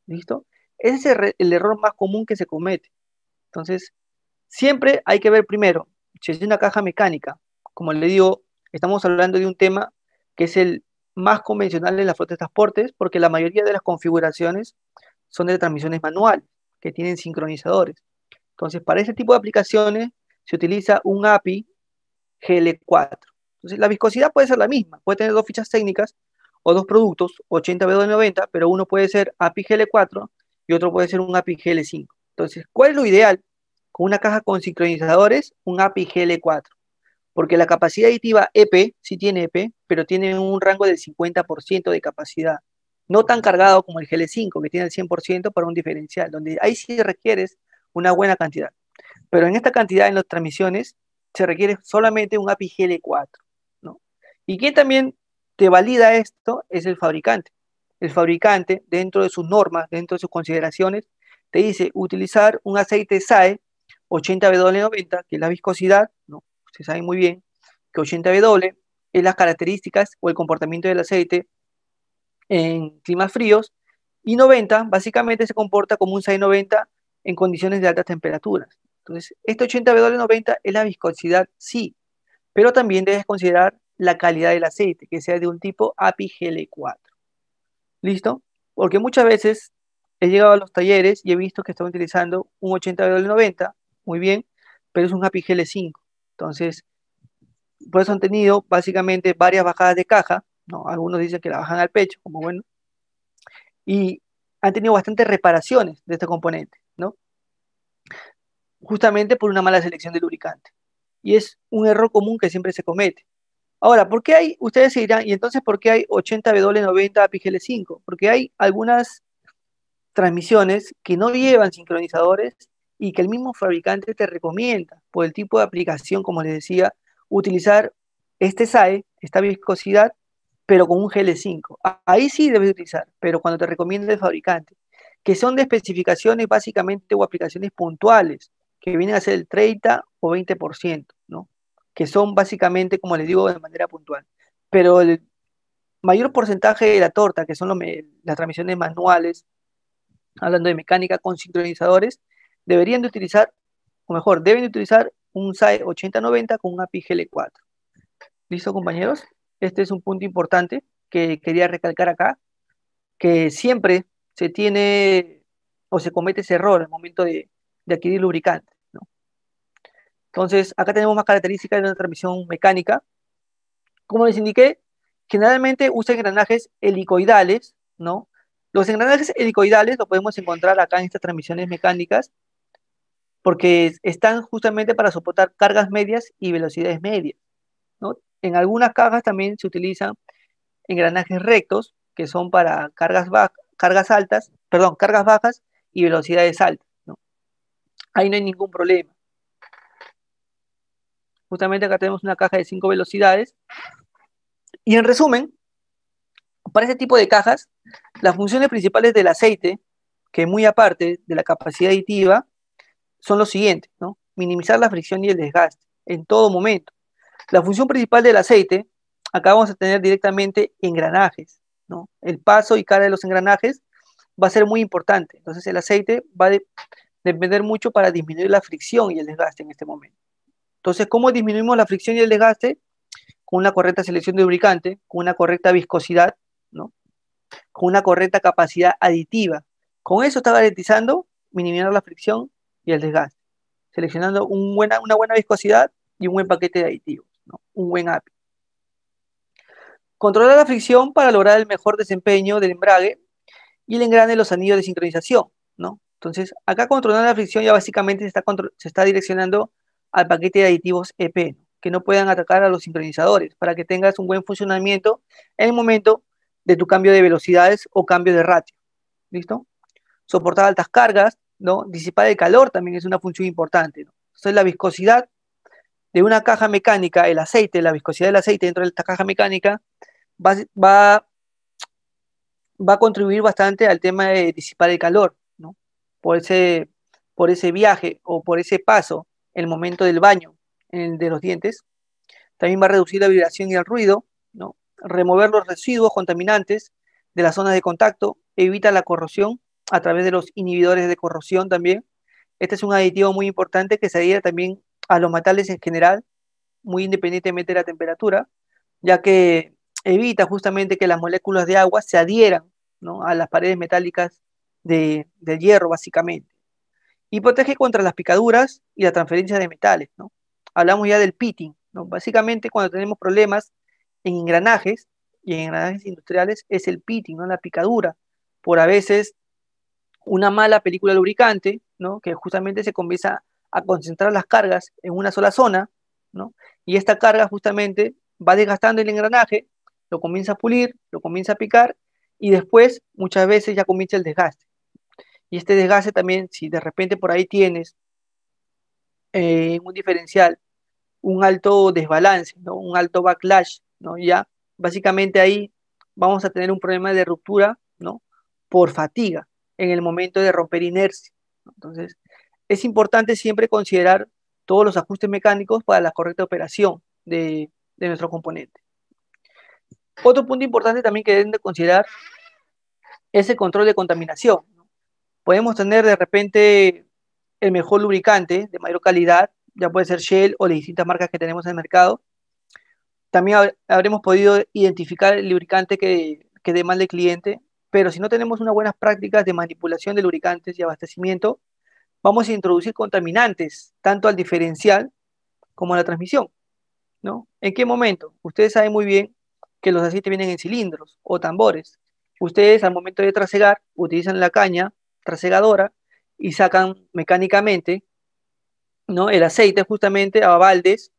¿listo? Ese es el error más común que se comete. Entonces, siempre hay que ver primero, si es una caja mecánica, como le digo, estamos hablando de un tema que es el más convencional en la flota de transportes, porque la mayoría de las configuraciones son de transmisiones manuales, que tienen sincronizadores. Entonces, para ese tipo de aplicaciones se utiliza un API GL4. Entonces, la viscosidad puede ser la misma, puede tener dos fichas técnicas o dos productos, 80 b 90, pero uno puede ser API GL4 y otro puede ser un API GL5. Entonces, ¿cuál es lo ideal? Con una caja con sincronizadores, un API GL4 porque la capacidad aditiva EP, sí tiene EP, pero tiene un rango del 50% de capacidad, no tan cargado como el GL5, que tiene el 100% para un diferencial, donde ahí sí requieres una buena cantidad. Pero en esta cantidad, en las transmisiones, se requiere solamente un API GL4. ¿no? Y quien también te valida esto es el fabricante. El fabricante, dentro de sus normas, dentro de sus consideraciones, te dice utilizar un aceite SAE 80W90, que es la viscosidad, ¿no? se sabe muy bien que 80 w es las características o el comportamiento del aceite en climas fríos y 90 básicamente se comporta como un 690 en condiciones de altas temperaturas. Entonces, este 80W90 es la viscosidad, sí, pero también debes considerar la calidad del aceite, que sea de un tipo API GL4. ¿Listo? Porque muchas veces he llegado a los talleres y he visto que están utilizando un 80W90, muy bien, pero es un API GL5. Entonces, por eso han tenido básicamente varias bajadas de caja, ¿no? algunos dicen que la bajan al pecho, como bueno, y han tenido bastantes reparaciones de este componente, ¿no? justamente por una mala selección de lubricante. Y es un error común que siempre se comete. Ahora, ¿por qué hay, ustedes se dirán, y entonces por qué hay 80W90 pgl 5 Porque hay algunas transmisiones que no llevan sincronizadores y que el mismo fabricante te recomienda por el tipo de aplicación, como les decía, utilizar este SAE, esta viscosidad, pero con un GL5. E ahí sí debes utilizar, pero cuando te recomienda el fabricante, que son de especificaciones básicamente o aplicaciones puntuales, que vienen a ser el 30 o 20%, ¿no? Que son básicamente, como les digo, de manera puntual. Pero el mayor porcentaje de la torta, que son las transmisiones manuales, hablando de mecánica con sincronizadores, deberían de utilizar, o mejor, deben de utilizar un SAE 8090 con un API GL4. ¿Listo, compañeros? Este es un punto importante que quería recalcar acá, que siempre se tiene o se comete ese error el momento de, adquirir lubricante. Entonces, acá tenemos más características de una transmisión mecánica. Como les indiqué, generalmente usa engranajes helicoidales, ¿no? Los engranajes helicoidales los podemos encontrar acá en estas transmisiones mecánicas porque están justamente para soportar cargas medias y velocidades medias. En algunas cajas también se utilizan engranajes rectos, que son para cargas, cargas altas, perdón, cargas bajas y velocidades altas. Ahí no hay ningún problema. Justamente acá tenemos una caja de cinco velocidades. Y en resumen, para este tipo de cajas, las funciones principales del aceite, que muy aparte de la capacidad aditiva, son los siguientes, ¿no? Minimizar la fricción y el desgaste en todo momento. La función principal del aceite, acá vamos a tener directamente engranajes, ¿no? El paso y cara de los engranajes va a ser muy importante. Entonces el aceite va a depender mucho para disminuir la fricción y el desgaste en este momento. Entonces, ¿cómo disminuimos la fricción y el desgaste? Con una correcta selección de lubricante, con una correcta viscosidad, ¿no? Con una correcta capacidad aditiva. Con eso está garantizando minimizar la fricción y el desgaste, seleccionando una buena viscosidad y un buen paquete de aditivos, un buen API. Controlar la fricción para lograr el mejor desempeño del embrague y el engrane de los anillos de sincronización. ¿no? Entonces, acá controlar la fricción ya básicamente se está, se está direccionando al paquete de aditivos EP, que no puedan atacar a los sincronizadores, para que tengas un buen funcionamiento en el momento de tu cambio de velocidades o cambio de ratio. ¿Listo? Soportar altas cargas, ¿no? disipar el calor también es una función importante. ¿no? Entonces la viscosidad de una caja mecánica, el aceite, la viscosidad del aceite dentro de esta caja mecánica va, va, va a contribuir bastante al tema de disipar el calor, ¿no? por, ese, por ese viaje o por ese paso, el momento del baño de los dientes. También va a reducir la vibración y el ruido, ¿no? remover los residuos contaminantes de las zonas de contacto, evita la corrosión a través de los inhibidores de corrosión también. Este es un aditivo muy importante que se adhiera también a los metales en general, muy independientemente de la temperatura, ya que evita justamente que las moléculas de agua se adhieran a las paredes metálicas de, del hierro, básicamente. Y protege contra las picaduras y la transferencia de metales. Hablamos ya del pitting. Básicamente, cuando tenemos problemas en engranajes y en engranajes industriales, es el pitting, ¿no? la picadura, por a veces una mala película lubricante, ¿no? que justamente se comienza a concentrar las cargas en una sola zona, ¿no? y esta carga justamente va desgastando el engranaje, lo comienza a pulir, lo comienza a picar, y después muchas veces ya comienza el desgaste. Y este desgaste también, si de repente por ahí tienes eh, un diferencial, un alto desbalance, un alto backlash, ¿no? ya básicamente ahí vamos a tener un problema de ruptura ¿no? por fatiga en el momento de romper inercia. Entonces, es importante siempre considerar todos los ajustes mecánicos para la correcta operación de, nuestro componente. Otro punto importante también que deben de considerar es el control de contaminación. Podemos tener de repente el mejor lubricante de mayor calidad, ya puede ser Shell o las distintas marcas que tenemos en el mercado. También habremos podido identificar el lubricante que, que demanda el cliente pero si no tenemos unas buenas prácticas de manipulación de lubricantes y abastecimiento, vamos a introducir contaminantes tanto al diferencial como a la transmisión. ¿no? ¿En qué momento? Ustedes saben muy bien que los aceites vienen en cilindros o tambores. Ustedes al momento de trasegar utilizan la caña trasegadora y sacan mecánicamente ¿no? el aceite justamente a baldes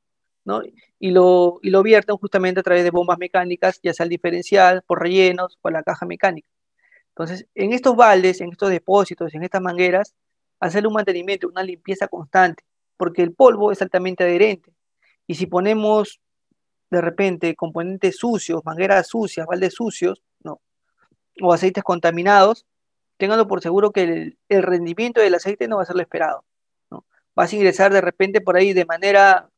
¿no? y, lo, y lo vierten justamente a través de bombas mecánicas, ya sea al diferencial, por rellenos, por la caja mecánica. Entonces, en estos baldes, en estos depósitos, en estas mangueras, hacer un mantenimiento, una limpieza constante, porque el polvo es altamente adherente. Y si ponemos de repente componentes sucios, mangueras sucias, baldes sucios, no, o aceites contaminados, tenganlo por seguro que el, rendimiento del aceite no va a ser lo esperado. ¿no? Vas a ingresar de repente por ahí de manera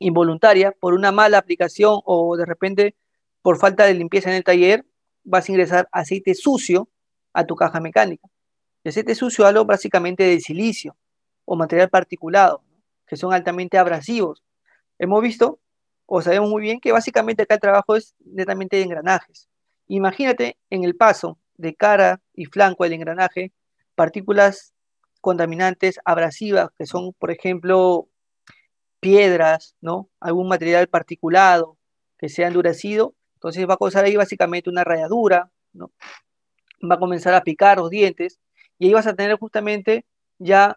involuntaria, por una mala aplicación o de repente por falta de limpieza en el taller, vas a ingresar aceite sucio a tu caja mecánica. Y aceite sucio hablo básicamente de silicio o material particulado, que son altamente abrasivos. Hemos visto o sabemos muy bien que básicamente acá el trabajo es netamente de engranajes. Imagínate en el paso de cara y flanco del engranaje partículas contaminantes abrasivas, que son, por ejemplo, piedras, ¿no? Algún material particulado que sea endurecido entonces va a causar ahí básicamente una rayadura, ¿no? va a comenzar a picar los dientes y ahí vas a tener justamente ya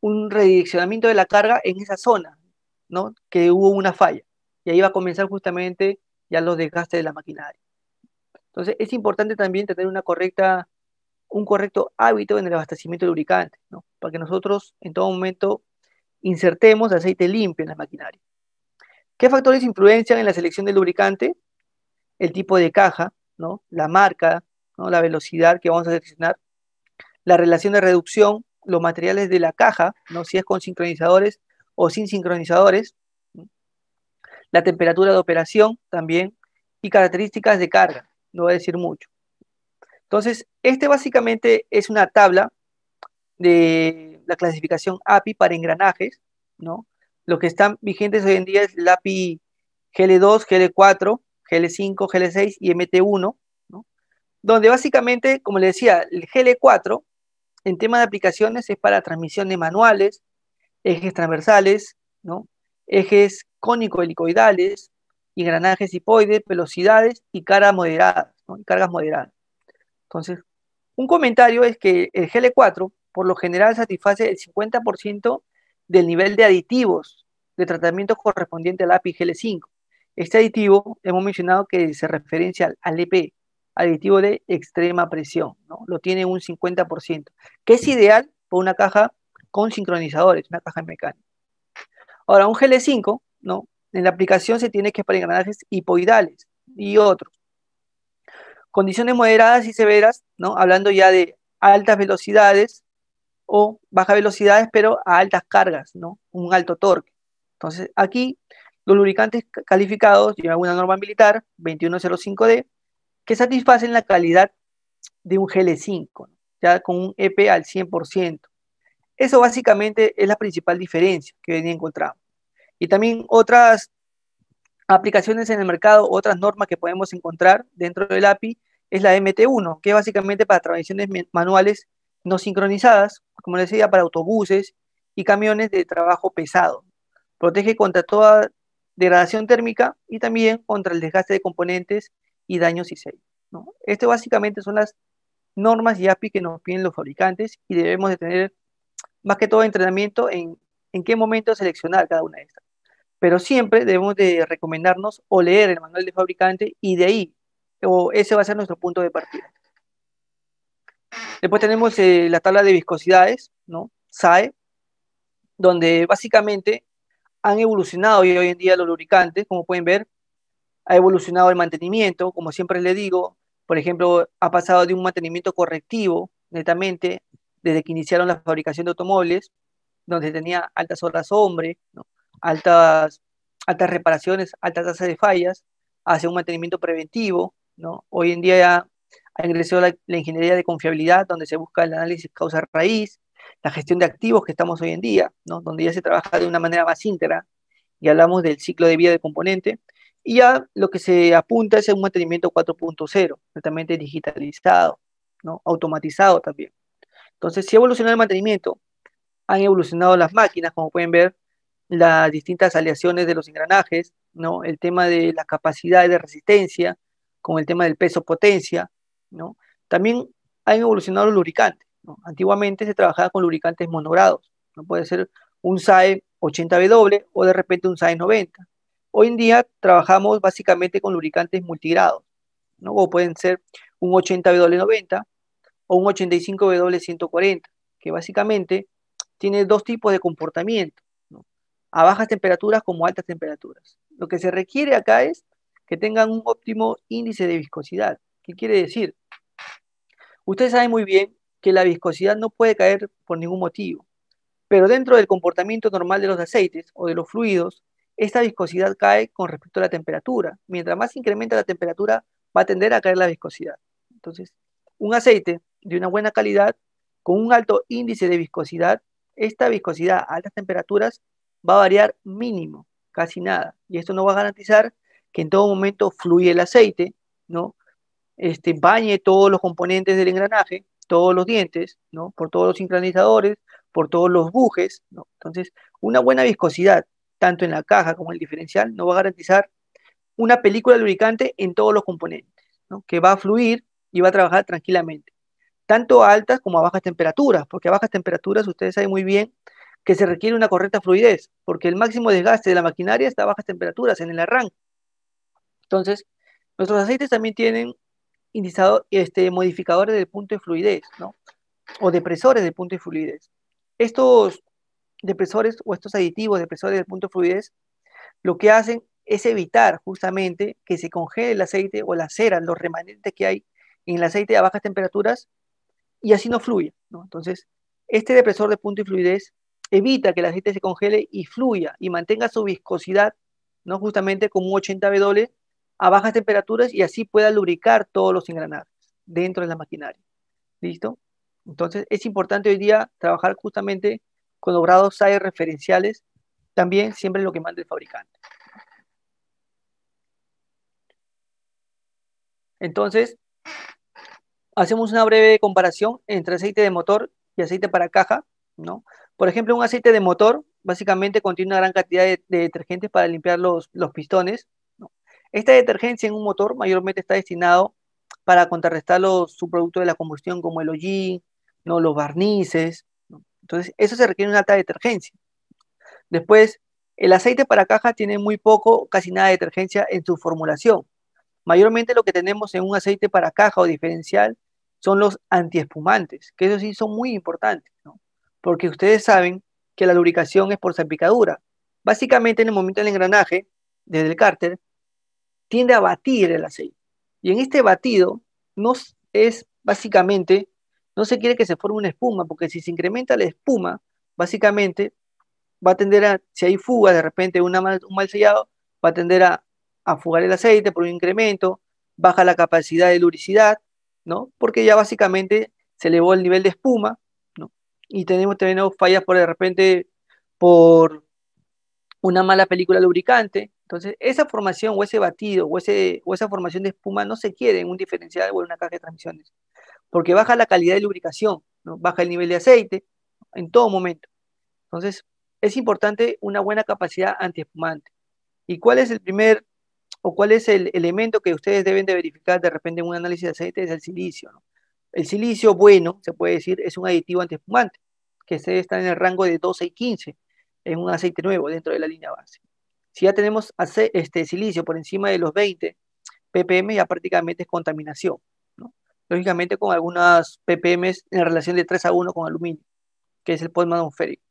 un redireccionamiento de la carga en esa zona, ¿no? que hubo una falla. Y ahí va a comenzar justamente ya los desgastes de la maquinaria. Entonces es importante también tener una correcta, un correcto hábito en el abastecimiento de lubricante, ¿no? para que nosotros en todo momento insertemos aceite limpio en la maquinaria. ¿Qué factores influencian en la selección del lubricante? el tipo de caja, ¿no? la marca, ¿no? la velocidad que vamos a seleccionar, la relación de reducción, los materiales de la caja, ¿no? si es con sincronizadores o sin sincronizadores, la temperatura de operación también y características de carga, no va a decir mucho. Entonces, este básicamente es una tabla de la clasificación API para engranajes, ¿no? Lo que están vigentes hoy en día es el API GL2, GL4, GL5, GL6 y MT1, donde básicamente, como le decía, el GL4 en tema de aplicaciones es para transmisión de manuales, ejes transversales, ¿no? ejes cónico-helicoidales, engranajes hipoides, velocidades y cargas moderadas, ¿no? cargas moderadas. Entonces, un comentario es que el GL4 por lo general satisface el 50% del nivel de aditivos de tratamiento correspondiente al API GL5. Este aditivo, hemos mencionado que se referencia al, LP, e aditivo de extrema presión, ¿no? Lo tiene un 50%, que es ideal para una caja con sincronizadores, una caja mecánica. Ahora, un GL5, ¿no? En la aplicación se tiene que para engranajes hipoidales y otros. Condiciones moderadas y severas, ¿no? Hablando ya de altas velocidades o bajas velocidades, pero a altas cargas, ¿no? Un alto torque. Entonces, aquí los lubricantes calificados llevan una norma militar 2105D que satisfacen la calidad de un GL5, ya con un EP al 100%. Eso básicamente es la principal diferencia que venía día encontramos. Y también otras aplicaciones en el mercado, otras normas que podemos encontrar dentro del API es la MT1, que es básicamente para transmisiones manuales no sincronizadas, como les decía, para autobuses y camiones de trabajo pesado. Protege contra toda degradación térmica y también contra el desgaste de componentes y daños y sellos. Estas básicamente son las normas y API que nos piden los fabricantes y debemos de tener más que todo entrenamiento en, qué momento seleccionar cada una de estas. Pero siempre debemos de recomendarnos o leer el manual de fabricante y de ahí, o ese va a ser nuestro punto de partida. Después tenemos eh, la tabla de viscosidades, ¿no? SAE, donde básicamente han evolucionado hoy en día los lubricantes, como pueden ver, ha evolucionado el mantenimiento, como siempre le digo, por ejemplo, ha pasado de un mantenimiento correctivo, netamente, desde que iniciaron la fabricación de automóviles, donde tenía altas horas hombre, altas, altas reparaciones, altas tasas de fallas, hacia un mantenimiento preventivo, ¿no? Hoy en día ya ha ingresado la, la ingeniería de confiabilidad, donde se busca el análisis causa-raíz, la gestión de activos que estamos hoy en día, ¿no? donde ya se trabaja de una manera más íntegra, y hablamos del ciclo de vida del componente, y ya lo que se apunta es a un mantenimiento 4.0, totalmente digitalizado, ¿no? automatizado también. Entonces, si ha evolucionado el mantenimiento, han evolucionado las máquinas, como pueden ver, las distintas aleaciones de los engranajes, ¿no? el tema de las capacidades de resistencia, con el tema del peso potencia, ¿no? también han evolucionado los lubricantes. Antiguamente se trabajaba con lubricantes monogrados, ¿no? puede ser un SAE 80W o de repente un SAE 90. Hoy en día trabajamos básicamente con lubricantes multigrados, ¿no? o pueden ser un 80W90 o un 85W140, que básicamente tiene dos tipos de comportamiento, a bajas temperaturas como altas temperaturas. Lo que se requiere acá es que tengan un óptimo índice de viscosidad. ¿Qué quiere decir? Ustedes saben muy bien la viscosidad no puede caer por ningún motivo. Pero dentro del comportamiento normal de los aceites o de los fluidos, esta viscosidad cae con respecto a la temperatura. Mientras más incrementa la temperatura, va a tender a caer la viscosidad. Entonces, un aceite de una buena calidad, con un alto índice de viscosidad, esta viscosidad a altas temperaturas va a variar mínimo, casi nada. Y esto no va a garantizar que en todo momento fluye el aceite, ¿no? Este, bañe todos los componentes del engranaje, todos los dientes, ¿no? por todos los sincronizadores, por todos los bujes. ¿no? Entonces, una buena viscosidad, tanto en la caja como en el diferencial, nos va a garantizar una película lubricante en todos los componentes, ¿no? que va a fluir y va a trabajar tranquilamente, tanto a altas como a bajas temperaturas, porque a bajas temperaturas ustedes saben muy bien que se requiere una correcta fluidez, porque el máximo desgaste de la maquinaria está a bajas temperaturas en el arranque. Entonces, nuestros aceites también tienen este, modificadores del punto de fluidez, ¿no? O depresores del punto de fluidez. Estos depresores o estos aditivos depresores del punto de fluidez lo que hacen es evitar justamente que se congele el aceite o la cera, los remanentes que hay en el aceite a bajas temperaturas y así no fluye. ¿no? Entonces, este depresor de punto de fluidez evita que el aceite se congele y fluya y mantenga su viscosidad, ¿no? justamente con un 80 W a bajas temperaturas y así pueda lubricar todos los engranajes dentro de la maquinaria. ¿Listo? Entonces es importante hoy día trabajar justamente con los grados referenciales, también siempre lo que manda el fabricante. Entonces, hacemos una breve comparación entre aceite de motor y aceite para caja, ¿no? Por ejemplo, un aceite de motor básicamente contiene una gran cantidad de, detergentes para limpiar los, pistones, esta detergencia en un motor mayormente está destinado para contrarrestar los subproductos de la combustión como el hollín, ¿no? los barnices. Entonces, eso se requiere una alta detergencia. Después, el aceite para caja tiene muy poco, casi nada de detergencia en su formulación. Mayormente lo que tenemos en un aceite para caja o diferencial son los antiespumantes, que eso sí son muy importantes, ¿no? porque ustedes saben que la lubricación es por salpicadura. Básicamente en el momento del engranaje, desde el cárter, tiende a batir el aceite. Y en este batido no es básicamente, no se quiere que se forme una espuma, porque si se incrementa la espuma, básicamente va a tender a, si hay fuga de repente, una mal, un mal sellado, va a tender a, fugar el aceite por un incremento, baja la capacidad de lubricidad, ¿no? Porque ya básicamente se elevó el nivel de espuma, ¿no? Y tenemos, también fallas por de repente por una mala película lubricante, entonces, esa formación o ese batido o, ese, o esa formación de espuma no se quiere en un diferencial o en una caja de transmisiones, porque baja la calidad de lubricación, ¿no? baja el nivel de aceite en todo momento. Entonces, es importante una buena capacidad antiespumante. ¿Y cuál es el primer o cuál es el elemento que ustedes deben de verificar de repente en un análisis de aceite? Es el silicio. El silicio bueno, se puede decir, es un aditivo antiespumante, que se está en el rango de 12 y 15 en un aceite nuevo dentro de la línea base. Si ya tenemos este silicio por encima de los 20 ppm, ya prácticamente es contaminación. Lógicamente con algunas ppm en relación de 3 a 1 con aluminio, que es el atmosférico.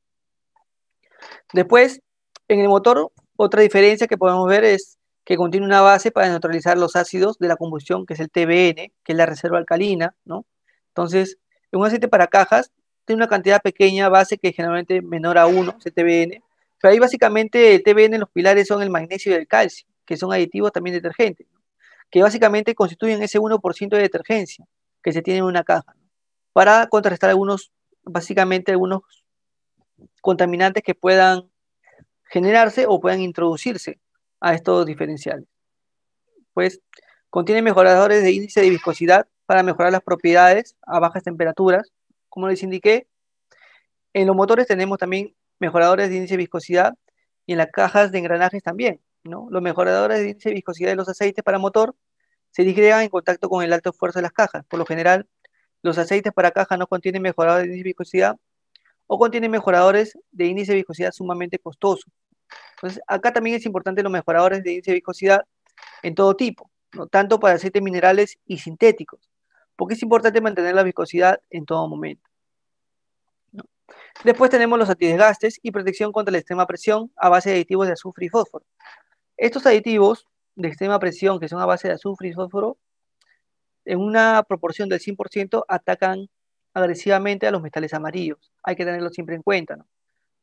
Después, en el motor, otra diferencia que podemos ver es que contiene una base para neutralizar los ácidos de la combustión, que es el TBN, que es la reserva alcalina, ¿no? Entonces, un aceite para cajas tiene una cantidad pequeña base que es generalmente menor a 1, ctbn TBN, pero ahí básicamente TBN, los pilares son el magnesio y el calcio, que son aditivos también detergentes, que básicamente constituyen ese 1% de detergencia que se tiene en una caja, para contrarrestar algunos, básicamente algunos contaminantes que puedan generarse o puedan introducirse a estos diferenciales. Pues contiene mejoradores de índice de viscosidad para mejorar las propiedades a bajas temperaturas, como les indiqué. En los motores tenemos también mejoradores de índice de viscosidad y en las cajas de engranajes también. ¿no? Los mejoradores de índice de viscosidad de los aceites para motor se disgregan en contacto con el alto esfuerzo de las cajas. Por lo general, los aceites para caja no contienen mejoradores de índice de viscosidad o contienen mejoradores de índice de viscosidad sumamente costosos. Entonces, acá también es importante los mejoradores de índice de viscosidad en todo tipo, ¿no? tanto para aceites minerales y sintéticos, porque es importante mantener la viscosidad en todo momento. Después tenemos los antidesgastes y protección contra la extrema presión a base de aditivos de azufre y fósforo. Estos aditivos de extrema presión que son a base de azufre y fósforo, en una proporción del 100% atacan agresivamente a los metales amarillos. Hay que tenerlo siempre en cuenta.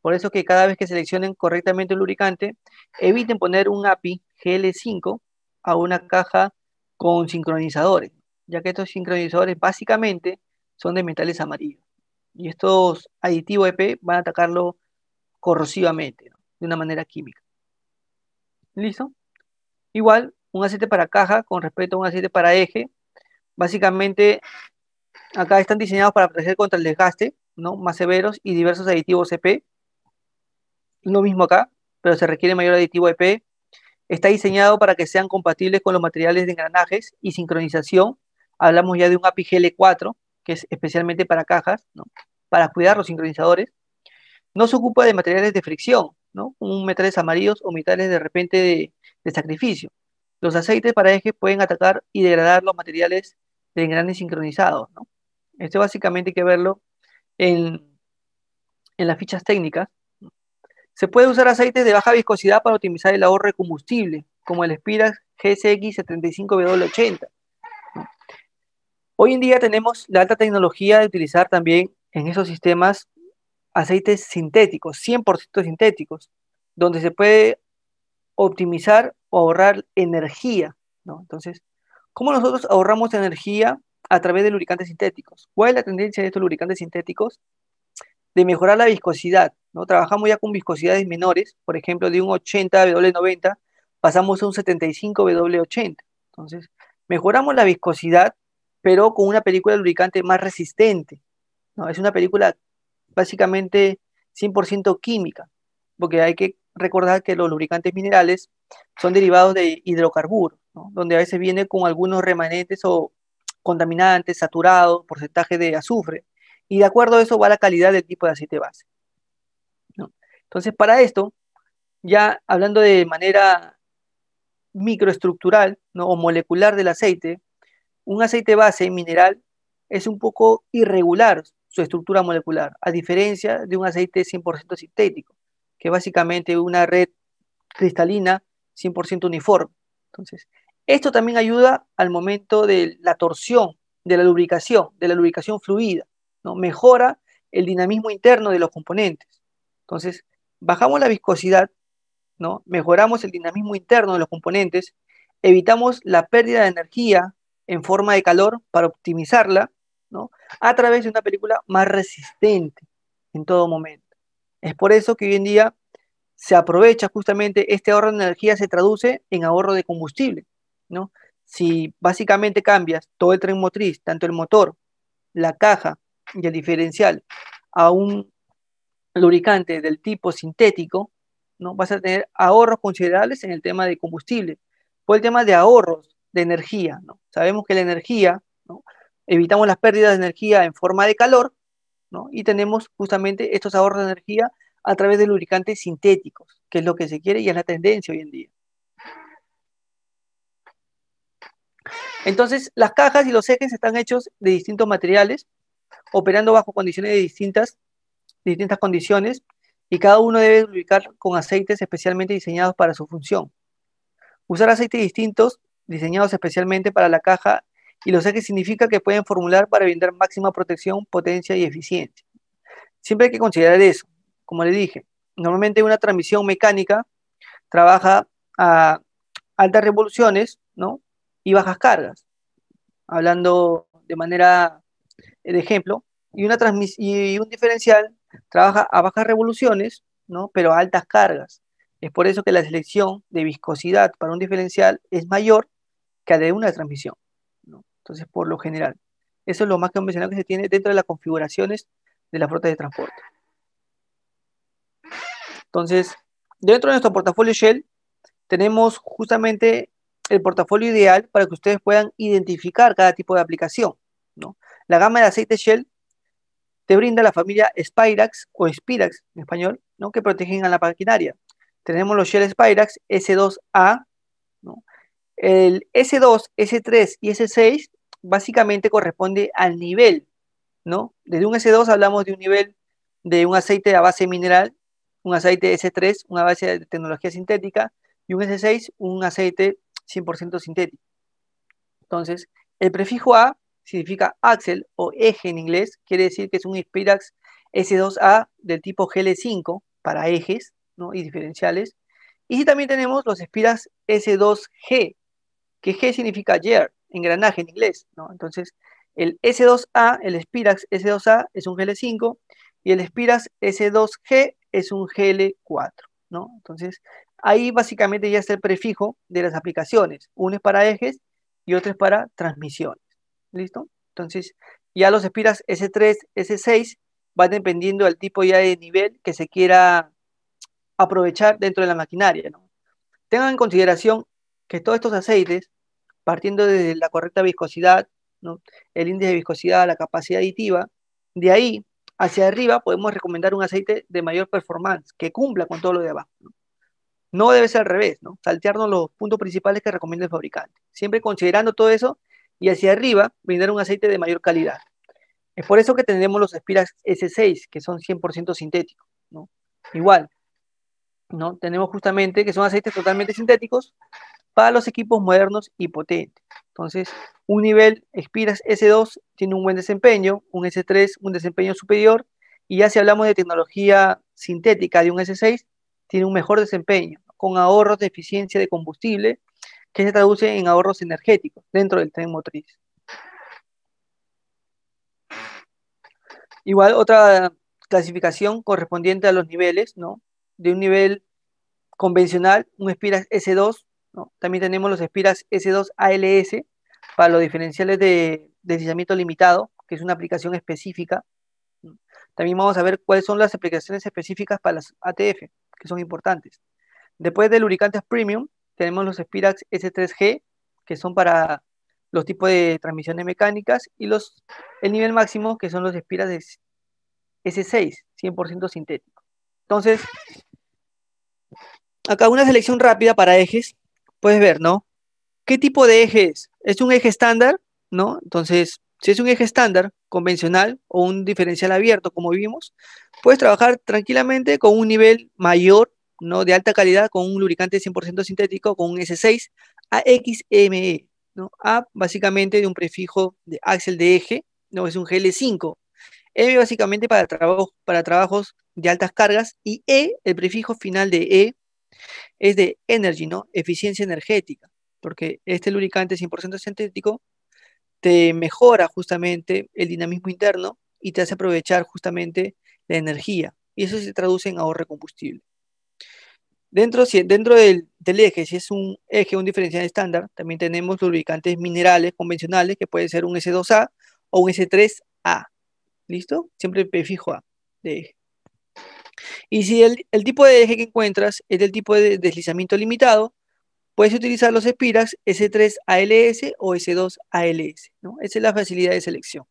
Por eso que cada vez que seleccionen correctamente el lubricante, eviten poner un API GL5 a una caja con sincronizadores, ya que estos sincronizadores básicamente son de metales amarillos. Y estos aditivos EP van a atacarlo corrosivamente, de una manera química. ¿Listo? Igual, un aceite para caja con respecto a un aceite para eje. Básicamente, acá están diseñados para proteger contra el desgaste, ¿no? Más severos y diversos aditivos EP. Lo mismo acá, pero se requiere mayor aditivo EP. Está diseñado para que sean compatibles con los materiales de engranajes y sincronización. Hablamos ya de un API GL4, que es especialmente para cajas, para cuidar los sincronizadores. No se ocupa de materiales de fricción, ¿no? Un metales amarillos o metales de repente de, sacrificio. Los aceites para ejes pueden atacar y degradar los materiales de engranes sincronizados, Esto básicamente hay que verlo en, en las fichas técnicas. Se puede usar aceites de baja viscosidad para optimizar el ahorro de combustible, como el Spirax GSX75W80. Hoy en día tenemos la alta tecnología de utilizar también en esos sistemas aceites sintéticos, 100% sintéticos, donde se puede optimizar o ahorrar energía. Entonces, ¿cómo nosotros ahorramos energía a través de lubricantes sintéticos? ¿Cuál es la tendencia de estos lubricantes sintéticos? De mejorar la viscosidad. ¿no? Trabajamos ya con viscosidades menores, por ejemplo, de un 80 W90 pasamos a un 75 W80. Entonces, mejoramos la viscosidad pero con una película lubricante más resistente. ¿no? Es una película básicamente 100% química, porque hay que recordar que los lubricantes minerales son derivados de hidrocarburos, donde a veces viene con algunos remanentes o contaminantes, saturados, porcentaje de azufre, y de acuerdo a eso va la calidad del tipo de aceite base. Entonces, para esto, ya hablando de manera microestructural o molecular del aceite, un aceite base mineral es un poco irregular su estructura molecular, a diferencia de un aceite 100% sintético, que es básicamente una red cristalina 100% uniforme. Entonces, esto también ayuda al momento de la torsión, de la lubricación, de la lubricación fluida, ¿no? Mejora el dinamismo interno de los componentes. Entonces, bajamos la viscosidad, ¿no? Mejoramos el dinamismo interno de los componentes, evitamos la pérdida de energía en forma de calor para optimizarla, ¿no? A través de una película más resistente en todo momento. Es por eso que hoy en día se aprovecha justamente este ahorro de energía, se traduce en ahorro de combustible, ¿no? Si básicamente cambias todo el tren motriz, tanto el motor, la caja y el diferencial a un lubricante del tipo sintético, ¿no? vas a tener ahorros considerables en el tema de combustible. Por el tema de ahorros de energía. Sabemos que la energía, evitamos las pérdidas de energía en forma de calor y tenemos justamente estos ahorros de energía a través de lubricantes sintéticos, que es lo que se quiere y es la tendencia hoy en día. Entonces, las cajas y los ejes están hechos de distintos materiales, operando bajo condiciones de distintas, distintas condiciones, y cada uno debe lubricar con aceites especialmente diseñados para su función. Usar aceites distintos diseñados especialmente para la caja y los ejes significa que pueden formular para brindar máxima protección, potencia y eficiencia. Siempre hay que considerar eso. Como le dije, normalmente una transmisión mecánica trabaja a altas revoluciones ¿no? y bajas cargas. Hablando de manera eh, de ejemplo, y, una y un diferencial trabaja a bajas revoluciones, ¿no? pero a altas cargas. Es por eso que la selección de viscosidad para un diferencial es mayor que de una transmisión. ¿no? Entonces, por lo general, eso es lo más convencional que se tiene dentro de las configuraciones de la flota de transporte. Entonces, dentro de nuestro portafolio Shell, tenemos justamente el portafolio ideal para que ustedes puedan identificar cada tipo de aplicación. ¿no? La gama de aceite Shell te brinda la familia Spirax o Spirax en español, ¿no? que protegen a la maquinaria. Tenemos los Shell Spirax S2A, ¿no? El S2, S3 y S6 básicamente corresponde al nivel, ¿no? Desde un S2 hablamos de un nivel de un aceite a base mineral, un aceite S3, una base de tecnología sintética, y un S6, un aceite 100% sintético. Entonces, el prefijo A significa axel o eje en inglés, quiere decir que es un Spirax S2A del tipo GL5 para ejes y diferenciales. Y también tenemos los Spirax S2G, que G significa gear, engranaje en inglés, Entonces, el S2A, el Spirax S2A es un GL5 y el Spirax S2G es un GL4, ¿no? Entonces, ahí básicamente ya está el prefijo de las aplicaciones. Uno es para ejes y otro es para transmisiones, ¿listo? Entonces, ya los Spirax S3, S6 van dependiendo del tipo ya de nivel que se quiera aprovechar dentro de la maquinaria, Tengan en consideración que todos estos aceites, partiendo de la correcta viscosidad, el índice de viscosidad, la capacidad aditiva, de ahí hacia arriba podemos recomendar un aceite de mayor performance, que cumpla con todo lo de abajo. ¿no? debe ser al revés, ¿no? Saltearnos los puntos principales que recomienda el fabricante. Siempre considerando todo eso y hacia arriba brindar un aceite de mayor calidad. Es por eso que tenemos los Espiras S6, que son 100% sintéticos, Igual, ¿no? Tenemos justamente que son aceites totalmente sintéticos, para los equipos modernos y potentes. Entonces, un nivel Expiras S2 tiene un buen desempeño, un S3 un desempeño superior, y ya si hablamos de tecnología sintética de un S6, tiene un mejor desempeño, con ahorros de eficiencia de combustible, que se traduce en ahorros energéticos dentro del tren motriz. Igual otra clasificación correspondiente a los niveles, ¿no? De un nivel convencional, un Spiras S2 también tenemos los Espiras S2 ALS para los diferenciales de deslizamiento limitado, que es una aplicación específica. También vamos a ver cuáles son las aplicaciones específicas para las ATF, que son importantes. Después del lubricantes premium, tenemos los Spirax S3G, que son para los tipos de transmisiones mecánicas, y los, el nivel máximo, que son los Spirax S6, 100% sintético. Entonces, acá una selección rápida para ejes puedes ver, ¿no? ¿Qué tipo de eje es? ¿Es un eje estándar? ¿No? Entonces, si es un eje estándar, convencional o un diferencial abierto, como vimos, puedes trabajar tranquilamente con un nivel mayor, ¿no? De alta calidad, con un lubricante 100% sintético, con un S6 AXME, ¿no? A básicamente de un prefijo de axel de eje, ¿no? Es un GL5. M básicamente para, para trabajos de altas cargas y E, el prefijo final de E es de energy, ¿no? Eficiencia energética, porque este lubricante 100% sintético te mejora justamente el dinamismo interno y te hace aprovechar justamente la energía. Y eso se traduce en ahorro de combustible. Dentro, dentro del, del, eje, si es un eje, un diferencial estándar, también tenemos lubricantes minerales convencionales, que puede ser un S2A o un S3A. ¿Listo? Siempre el prefijo A de eje. Y si el, tipo de eje que encuentras es del tipo de deslizamiento limitado, puedes utilizar los Spirax S3ALS o S2ALS. ¿no? Esa es la facilidad de selección.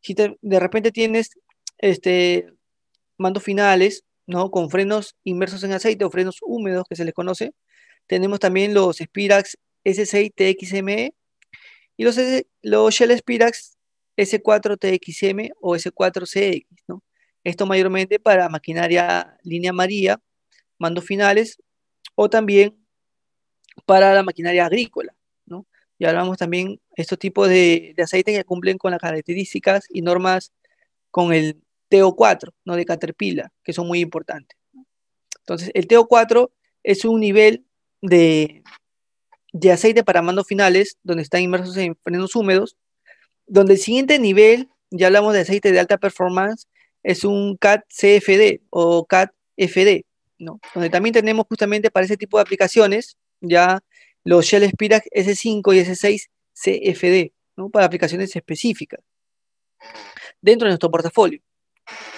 Si de repente tienes este, mandos finales ¿no? con frenos inmersos en aceite o frenos húmedos que se les conoce, tenemos también los Spirax S6TXME y los, los Shell Spirax S4TXM o S4CX. ¿no? Esto mayormente para maquinaria línea maría, mandos finales, o también para la maquinaria agrícola. ¿no? Y hablamos también de estos tipos de, de aceite que cumplen con las características y normas con el TO4, ¿no? de Caterpillar, que son muy importantes. Entonces, el TO4 es un nivel de, de aceite para mandos finales, donde están inmersos en frenos húmedos, donde el siguiente nivel, ya hablamos de aceite de alta performance, es un CAT CFD o CAT FD, ¿no? Donde también tenemos justamente para ese tipo de aplicaciones ya los Shell Spirac S5 y S6 CFD, ¿no? Para aplicaciones específicas dentro de nuestro portafolio.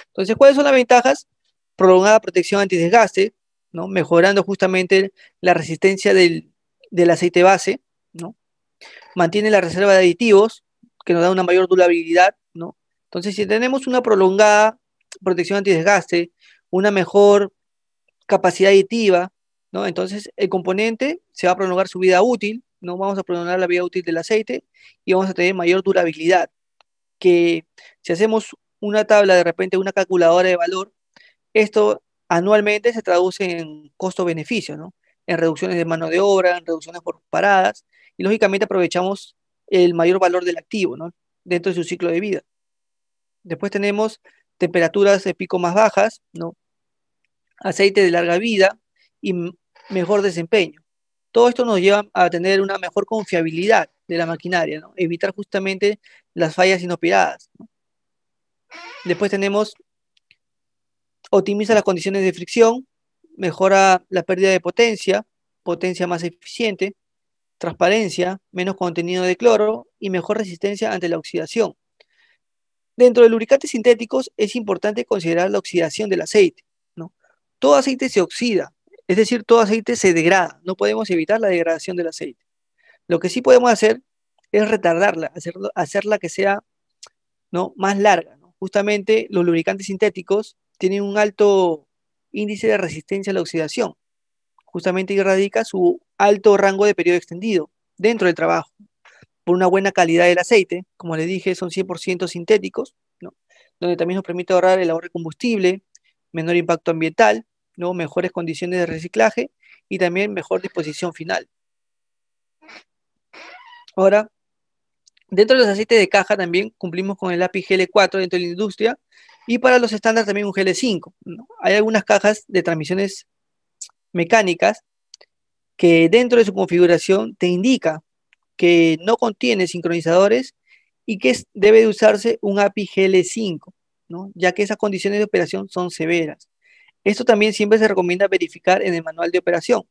Entonces, ¿cuáles son las ventajas? Prolongada protección antidesgaste, ¿no? Mejorando justamente la resistencia del, del aceite base, ¿no? Mantiene la reserva de aditivos, que nos da una mayor durabilidad entonces, si tenemos una prolongada protección anti-desgaste, una mejor capacidad aditiva, ¿no? Entonces, el componente se va a prolongar su vida útil, no vamos a prolongar la vida útil del aceite y vamos a tener mayor durabilidad. Que si hacemos una tabla, de repente una calculadora de valor, esto anualmente se traduce en costo-beneficio, ¿no? En reducciones de mano de obra, en reducciones por paradas y lógicamente aprovechamos el mayor valor del activo, Dentro de su ciclo de vida. Después tenemos temperaturas de pico más bajas, ¿no? aceite de larga vida y mejor desempeño. Todo esto nos lleva a tener una mejor confiabilidad de la maquinaria, ¿no? evitar justamente las fallas inoperadas. Después tenemos, optimiza las condiciones de fricción, mejora la pérdida de potencia, potencia más eficiente, transparencia, menos contenido de cloro y mejor resistencia ante la oxidación. Dentro de lubricantes sintéticos es importante considerar la oxidación del aceite. ¿no? Todo aceite se oxida, es decir, todo aceite se degrada. No podemos evitar la degradación del aceite. Lo que sí podemos hacer es retardarla, hacerla que sea ¿no? más larga. Justamente los lubricantes sintéticos tienen un alto índice de resistencia a la oxidación. Justamente y radica su alto rango de periodo extendido dentro del trabajo por una buena calidad del aceite, como les dije, son 100% sintéticos, donde también nos permite ahorrar el ahorro de combustible, menor impacto ambiental, ¿no? mejores condiciones de reciclaje y también mejor disposición final. Ahora, dentro de los aceites de caja también cumplimos con el API GL4 dentro de la industria y para los estándares también un GL5. Hay algunas cajas de transmisiones mecánicas que dentro de su configuración te indica que no contiene sincronizadores y que debe de usarse un API GL5, ya que esas condiciones de operación son severas. Esto también siempre se recomienda verificar en el manual de operación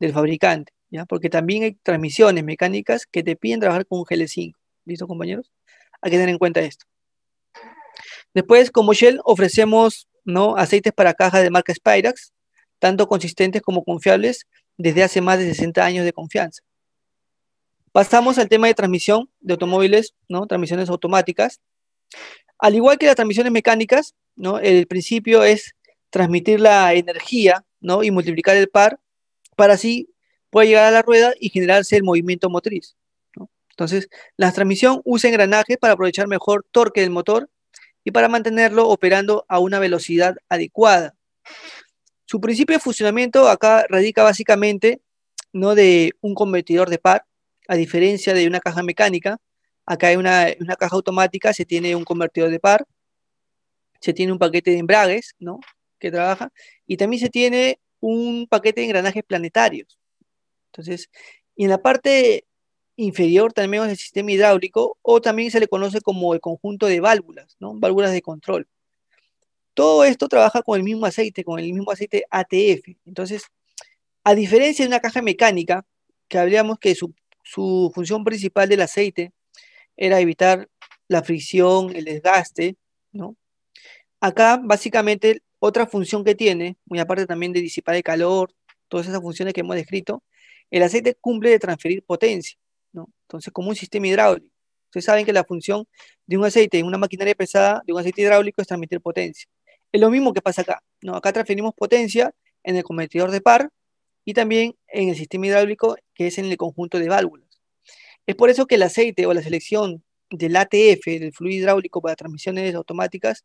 del fabricante, porque también hay transmisiones mecánicas que te piden trabajar con un GL5. ¿Listo, compañeros? Hay que tener en cuenta esto. Después, como Shell, ofrecemos ¿no? aceites para caja de marca Spirax, tanto consistentes como confiables, desde hace más de 60 años de confianza. Pasamos al tema de transmisión de automóviles, ¿no? Transmisiones automáticas. Al igual que las transmisiones mecánicas, ¿no? El principio es transmitir la energía, ¿no? Y multiplicar el par para así poder llegar a la rueda y generarse el movimiento motriz. Entonces, la transmisión usa engranajes para aprovechar mejor torque del motor y para mantenerlo operando a una velocidad adecuada. Su principio de funcionamiento acá radica básicamente ¿no? de un convertidor de par, a diferencia de una caja mecánica, acá hay una, una caja automática se tiene un convertidor de par, se tiene un paquete de embragues, ¿no? Que trabaja, y también se tiene un paquete de engranajes planetarios. Entonces, y en la parte inferior también es el sistema hidráulico, o también se le conoce como el conjunto de válvulas, ¿no? Válvulas de control. Todo esto trabaja con el mismo aceite, con el mismo aceite ATF. Entonces, a diferencia de una caja mecánica, que habríamos que su, su función principal del aceite era evitar la fricción, el desgaste, ¿no? Acá, básicamente, otra función que tiene, muy aparte también de disipar el calor, todas esas funciones que hemos descrito, el aceite cumple de transferir potencia, ¿no? Entonces, como un sistema hidráulico. Ustedes saben que la función de un aceite, en una maquinaria pesada, de un aceite hidráulico, es transmitir potencia. Es lo mismo que pasa acá, ¿no? Acá transferimos potencia en el convertidor de par y también en el sistema hidráulico que es en el conjunto de válvulas. Es por eso que el aceite o la selección del ATF, del fluido hidráulico para transmisiones automáticas,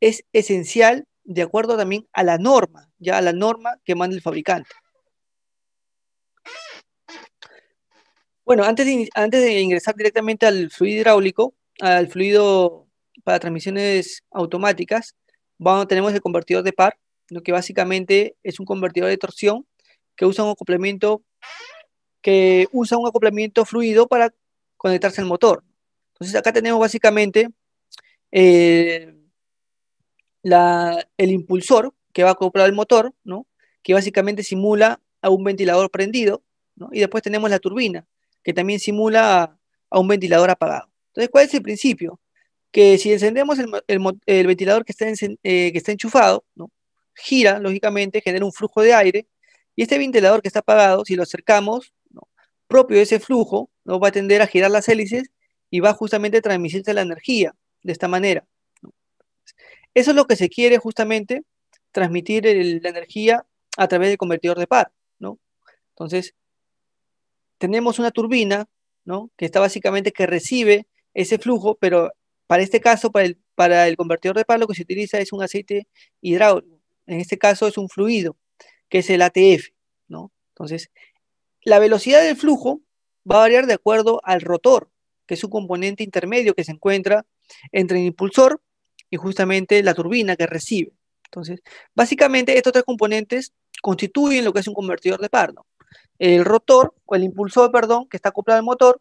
es esencial de acuerdo también a la norma, ya a la norma que manda el fabricante. Bueno, antes de, ingresar directamente al fluido hidráulico, al fluido para transmisiones automáticas, vamos, tenemos el convertidor de par, lo que básicamente es un convertidor de torsión que usa un complemento que usa un acoplamiento fluido para conectarse al motor. Entonces acá tenemos básicamente eh, el impulsor que va a acoplar el motor, que básicamente simula a un ventilador prendido, y después tenemos la turbina, que también simula a, un ventilador apagado. Entonces, ¿cuál es el principio? Que si encendemos el, ventilador que está, eh, que está enchufado, ¿no? gira, lógicamente, genera un flujo de aire, y este ventilador que está apagado, si lo acercamos, propio de ese flujo, ¿no? va a tender a girar las hélices y va justamente a transmitirse la energía de esta manera. Eso es lo que se quiere justamente transmitir la energía a través del convertidor de par. ¿no? Entonces, tenemos una turbina ¿no? que está básicamente que recibe ese flujo, pero para este caso, para el, para el convertidor de par, lo que se utiliza es un aceite hidráulico. En este caso es un fluido, que es el ATF. ¿no? Entonces, la velocidad del flujo va a variar de acuerdo al rotor, que es un componente intermedio que se encuentra entre el impulsor y justamente la turbina que recibe. Entonces, básicamente estos tres componentes constituyen lo que es un convertidor de par. El rotor, o el impulsor, perdón, que está acoplado al motor,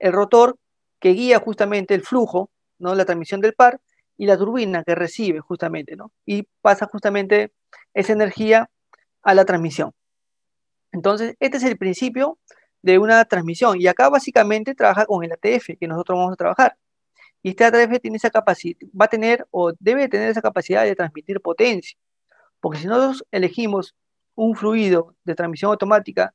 el rotor que guía justamente el flujo, ¿no? la transmisión del par, y la turbina que recibe justamente, ¿no? Y pasa justamente esa energía a la transmisión. Entonces, este es el principio de una transmisión. Y acá básicamente trabaja con el ATF que nosotros vamos a trabajar. Y este ATF tiene esa capacidad, va a tener o debe tener esa capacidad de transmitir potencia. Porque si nosotros elegimos un fluido de transmisión automática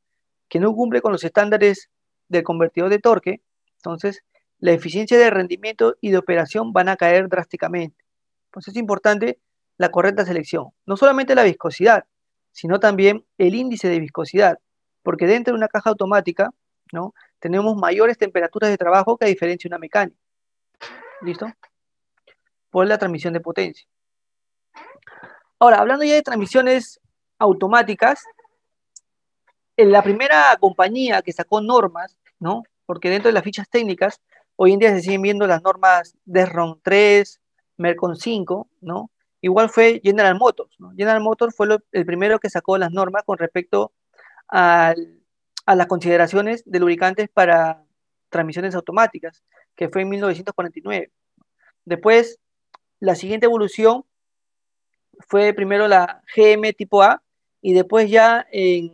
que no cumple con los estándares del convertidor de torque, entonces la eficiencia de rendimiento y de operación van a caer drásticamente. Entonces es importante la correcta selección. No solamente la viscosidad, sino también el índice de viscosidad, porque dentro de una caja automática, ¿no? Tenemos mayores temperaturas de trabajo que a diferencia de una mecánica. ¿Listo? Por la transmisión de potencia. Ahora, hablando ya de transmisiones automáticas, en la primera compañía que sacó normas, ¿no? Porque dentro de las fichas técnicas, hoy en día se siguen viendo las normas de 3, Mercon 5, ¿no? Igual fue General Motors. General Motors fue el primero que sacó las normas con respecto a las consideraciones de lubricantes para transmisiones automáticas, que fue en 1949. Después, la siguiente evolución fue primero la GM tipo A y después ya en,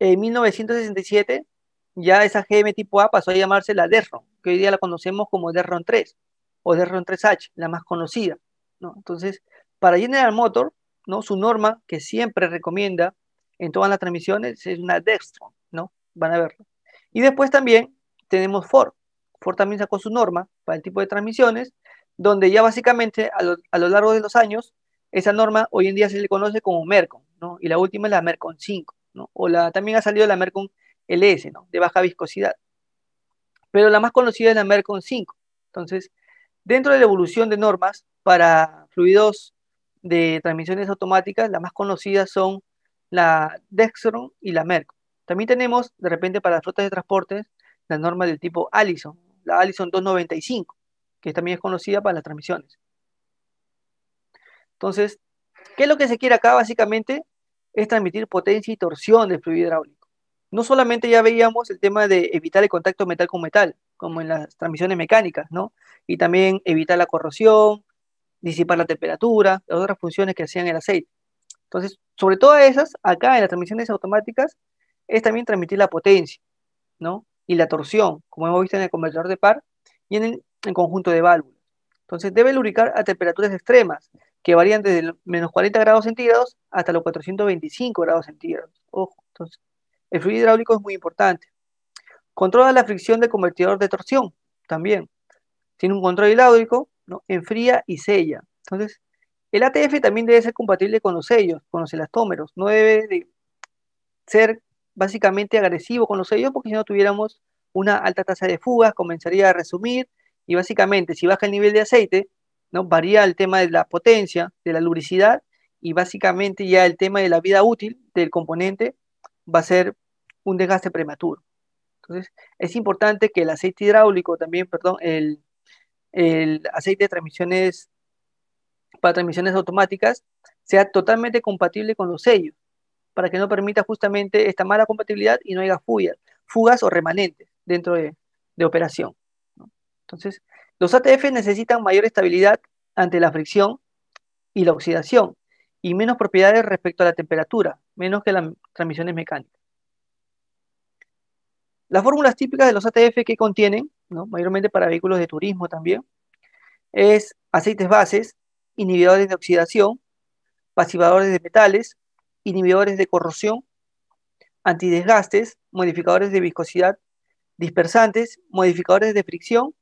en 1967 ya esa GM tipo A pasó a llamarse la Derron, que hoy día la conocemos como Derron 3 o Derron 3H, la más conocida. Entonces, para General Motor, ¿no? Su norma que siempre recomienda en todas las transmisiones es una Dextron, ¿no? Van a verlo. Y después también tenemos Ford. Ford también sacó su norma para el tipo de transmisiones, donde ya básicamente a lo, a lo largo de los años, esa norma hoy en día se le conoce como Mercon, ¿no? Y la última es la Mercon 5, ¿no? O la, también ha salido la Mercon LS, ¿no? De baja viscosidad. Pero la más conocida es la Mercon 5. Entonces, dentro de la evolución de normas, para fluidos de transmisiones automáticas, las más conocidas son la Dextron y la Merck. También tenemos, de repente, para flotas de transportes, la norma del tipo Allison, la Allison 295, que también es conocida para las transmisiones. Entonces, ¿qué es lo que se quiere acá? Básicamente es transmitir potencia y torsión del fluido hidráulico. No solamente ya veíamos el tema de evitar el contacto metal con metal, como en las transmisiones mecánicas, ¿no? Y también evitar la corrosión, disipar la temperatura, las otras funciones que hacían el aceite. Entonces, sobre todas esas, acá en las transmisiones automáticas, es también transmitir la potencia, ¿no? Y la torsión, como hemos visto en el convertidor de par y en el conjunto de válvulas. Entonces, debe lubricar a temperaturas extremas, que varían desde menos 40 grados centígrados hasta los 425 grados centígrados. Ojo, entonces, el fluido hidráulico es muy importante. Controla la fricción del convertidor de torsión, también. Tiene un control hidráulico ¿no? enfría y sella. Entonces, el ATF también debe ser compatible con los sellos, con los elastómeros. No debe ser básicamente agresivo con los sellos porque si no tuviéramos una alta tasa de fugas, comenzaría a resumir y básicamente si baja el nivel de aceite, ¿no? varía el tema de la potencia, de la lubricidad y básicamente ya el tema de la vida útil del componente va a ser un desgaste prematuro. Entonces, es importante que el aceite hidráulico también, perdón, el el aceite de transmisiones para transmisiones automáticas sea totalmente compatible con los sellos, para que no permita justamente esta mala compatibilidad y no haya fugas, fugas o remanentes dentro de, operación. Entonces, los ATF necesitan mayor estabilidad ante la fricción y la oxidación, y menos propiedades respecto a la temperatura, menos que las transmisiones mecánicas. Las fórmulas típicas de los ATF que contienen mayormente para vehículos de turismo también, es aceites bases, inhibidores de oxidación, pasivadores de metales, inhibidores de corrosión, antidesgastes, modificadores de viscosidad, dispersantes, modificadores de fricción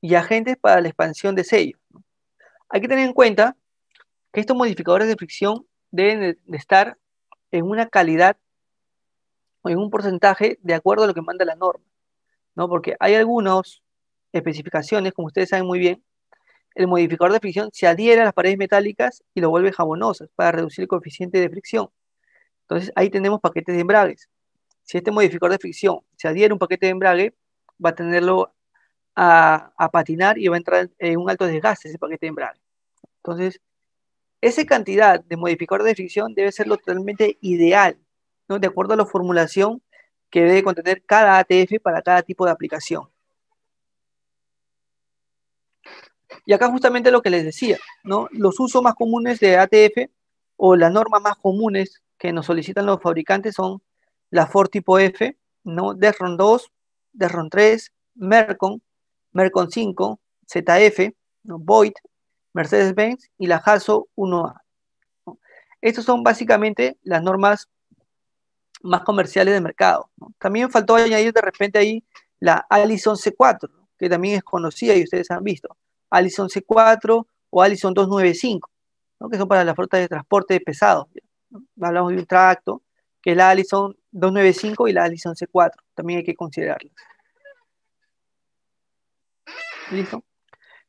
y agentes para la expansión de sello. Hay que tener en cuenta que estos modificadores de fricción deben de estar en una calidad o en un porcentaje de acuerdo a lo que manda la norma. ¿no? Porque hay algunas especificaciones, como ustedes saben muy bien, el modificador de fricción se adhiere a las paredes metálicas y lo vuelve jabonosas para reducir el coeficiente de fricción. Entonces ahí tenemos paquetes de embragues. Si este modificador de fricción se adhiere a un paquete de embrague, va a tenerlo a, patinar y va a entrar en un alto desgaste ese paquete de embrague. Entonces, esa cantidad de modificador de fricción debe ser totalmente ideal, ¿no? de acuerdo a la formulación que debe contener cada ATF para cada tipo de aplicación. Y acá justamente lo que les decía, ¿no? Los usos más comunes de ATF o las normas más comunes que nos solicitan los fabricantes son la Ford tipo F, ¿no? DESRON 2, DESRON 3, Mercon, Mercon 5, ZF, ¿no? Void, Mercedes-Benz y la JASO 1A. Estas son básicamente las normas más comerciales de mercado. También faltó añadir de repente ahí la Allison C4, que también es conocida y ustedes han visto. Allison C4 o Allison 295, que son para las flotas de transporte pesados. Hablamos de un tracto, que es la Allison 295 y la Allison C4. También hay que considerarlas. ¿Listo?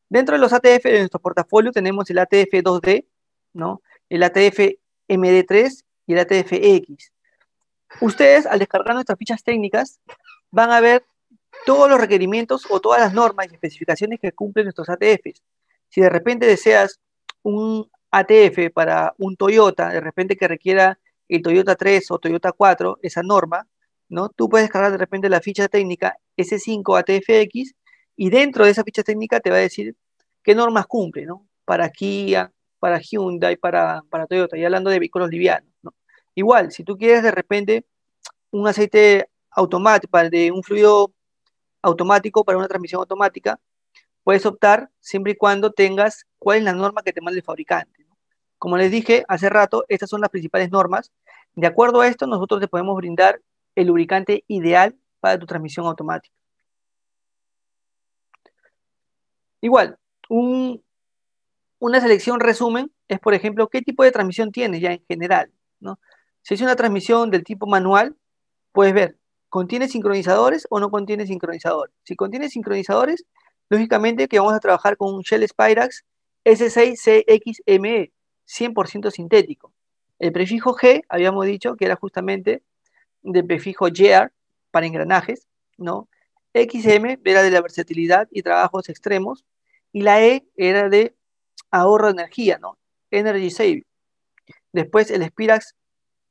Dentro de los ATF de nuestro portafolio tenemos el ATF 2D, ¿no? el ATF MD3 y el ATF X. Ustedes, al descargar nuestras fichas técnicas, van a ver todos los requerimientos o todas las normas y especificaciones que cumplen nuestros ATFs. Si de repente deseas un ATF para un Toyota, de repente que requiera el Toyota 3 o Toyota 4, esa norma, ¿no? Tú puedes descargar de repente la ficha técnica S5 ATFX y dentro de esa ficha técnica te va a decir qué normas cumple, ¿no? Para Kia, para Hyundai, para, para Toyota, y hablando de vehículos livianos. Igual, si tú quieres de repente un aceite automático, de un fluido automático para una transmisión automática, puedes optar siempre y cuando tengas cuál es la norma que te manda el fabricante. Como les dije hace rato, estas son las principales normas. De acuerdo a esto, nosotros te podemos brindar el lubricante ideal para tu transmisión automática. Igual, una selección resumen es, por ejemplo, qué tipo de transmisión tienes ya en general. ¿no? Si es una transmisión del tipo manual, puedes ver, ¿contiene sincronizadores o no contiene sincronizadores? Si contiene sincronizadores, lógicamente que vamos a trabajar con un Shell Spirax S6CXME, 100% sintético. El prefijo G, habíamos dicho que era justamente del prefijo Gear para engranajes, ¿no? XM era de la versatilidad y trabajos extremos, y la E era de ahorro de energía, ¿no? Energy save. Después el Spirax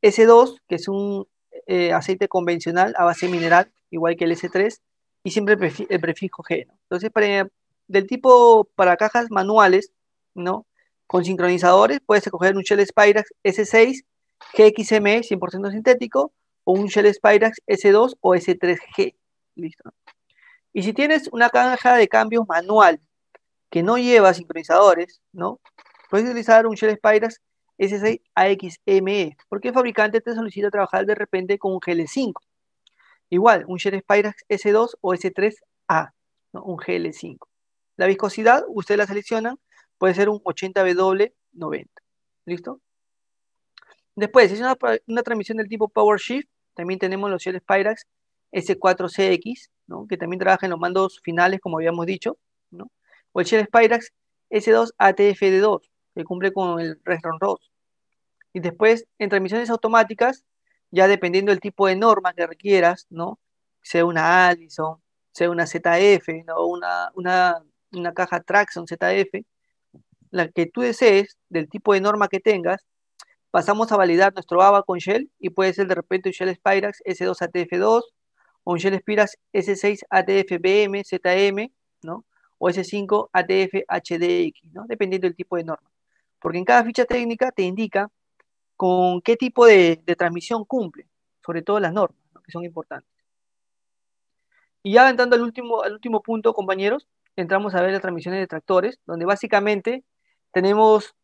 S2, que es un eh, aceite convencional a base mineral, igual que el S3, y siempre el, prefijo G. Entonces, para, del tipo para cajas manuales, ¿no? Con sincronizadores, puedes escoger un Shell Spyrax S6, GXM 100% sintético, o un Shell Spyrax S2 o S3G. Listo. Y si tienes una caja de cambios manual que no lleva sincronizadores, ¿no? Puedes utilizar un Shell Spyrax S6 AXME. Porque el fabricante te solicita trabajar de repente con un GL5. Igual, un Shell Spyrax S2 o S3A, a un GL5. La viscosidad, usted la seleccionan, puede ser un 80W90. ¿Listo? Después, si es una, transmisión del tipo PowerShift, También tenemos los Shell Spyrax S4CX, cx que también trabaja en los mandos finales, como habíamos dicho. O el Shell Spyrax s 2 atfd 2 que cumple con el Restron Rose. Y después, en transmisiones automáticas, ya dependiendo del tipo de norma que requieras, ¿no? Sea una Allison, sea una ZF, ¿no? una, una, caja Traxxon ZF, la que tú desees, del tipo de norma que tengas, pasamos a validar nuestro ABA con Shell y puede ser de repente un Shell Spirax S2 ATF2 o un Shell Spirax S6 ATF BM, ZM, ¿no? O S5 ATF HDX, ¿no? Dependiendo del tipo de norma porque en cada ficha técnica te indica con qué tipo de, transmisión cumple, sobre todo las normas, que son importantes. Y ya entrando al último, al último punto, compañeros, entramos a ver las transmisiones de tractores, donde básicamente tenemos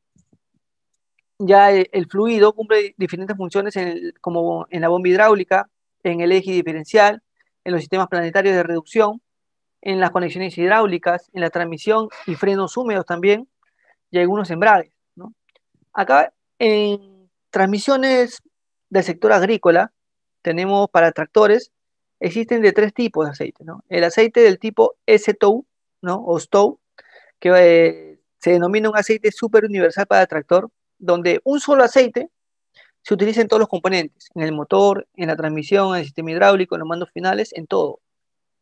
ya e, el, fluido, cumple diferentes funciones como en la bomba hidráulica, en el eje diferencial, en los sistemas planetarios de reducción, en las conexiones hidráulicas, en la transmisión y frenos húmedos también, y algunos embragues. Acá en transmisiones del sector agrícola tenemos para tractores, existen de tres tipos de aceite, El aceite del tipo S-TOW, ¿no? O STOW, que eh, se denomina un aceite super universal para tractor, donde un solo aceite se utiliza en todos los componentes, en el motor, en la transmisión, en el sistema hidráulico, en los mandos finales, en todo.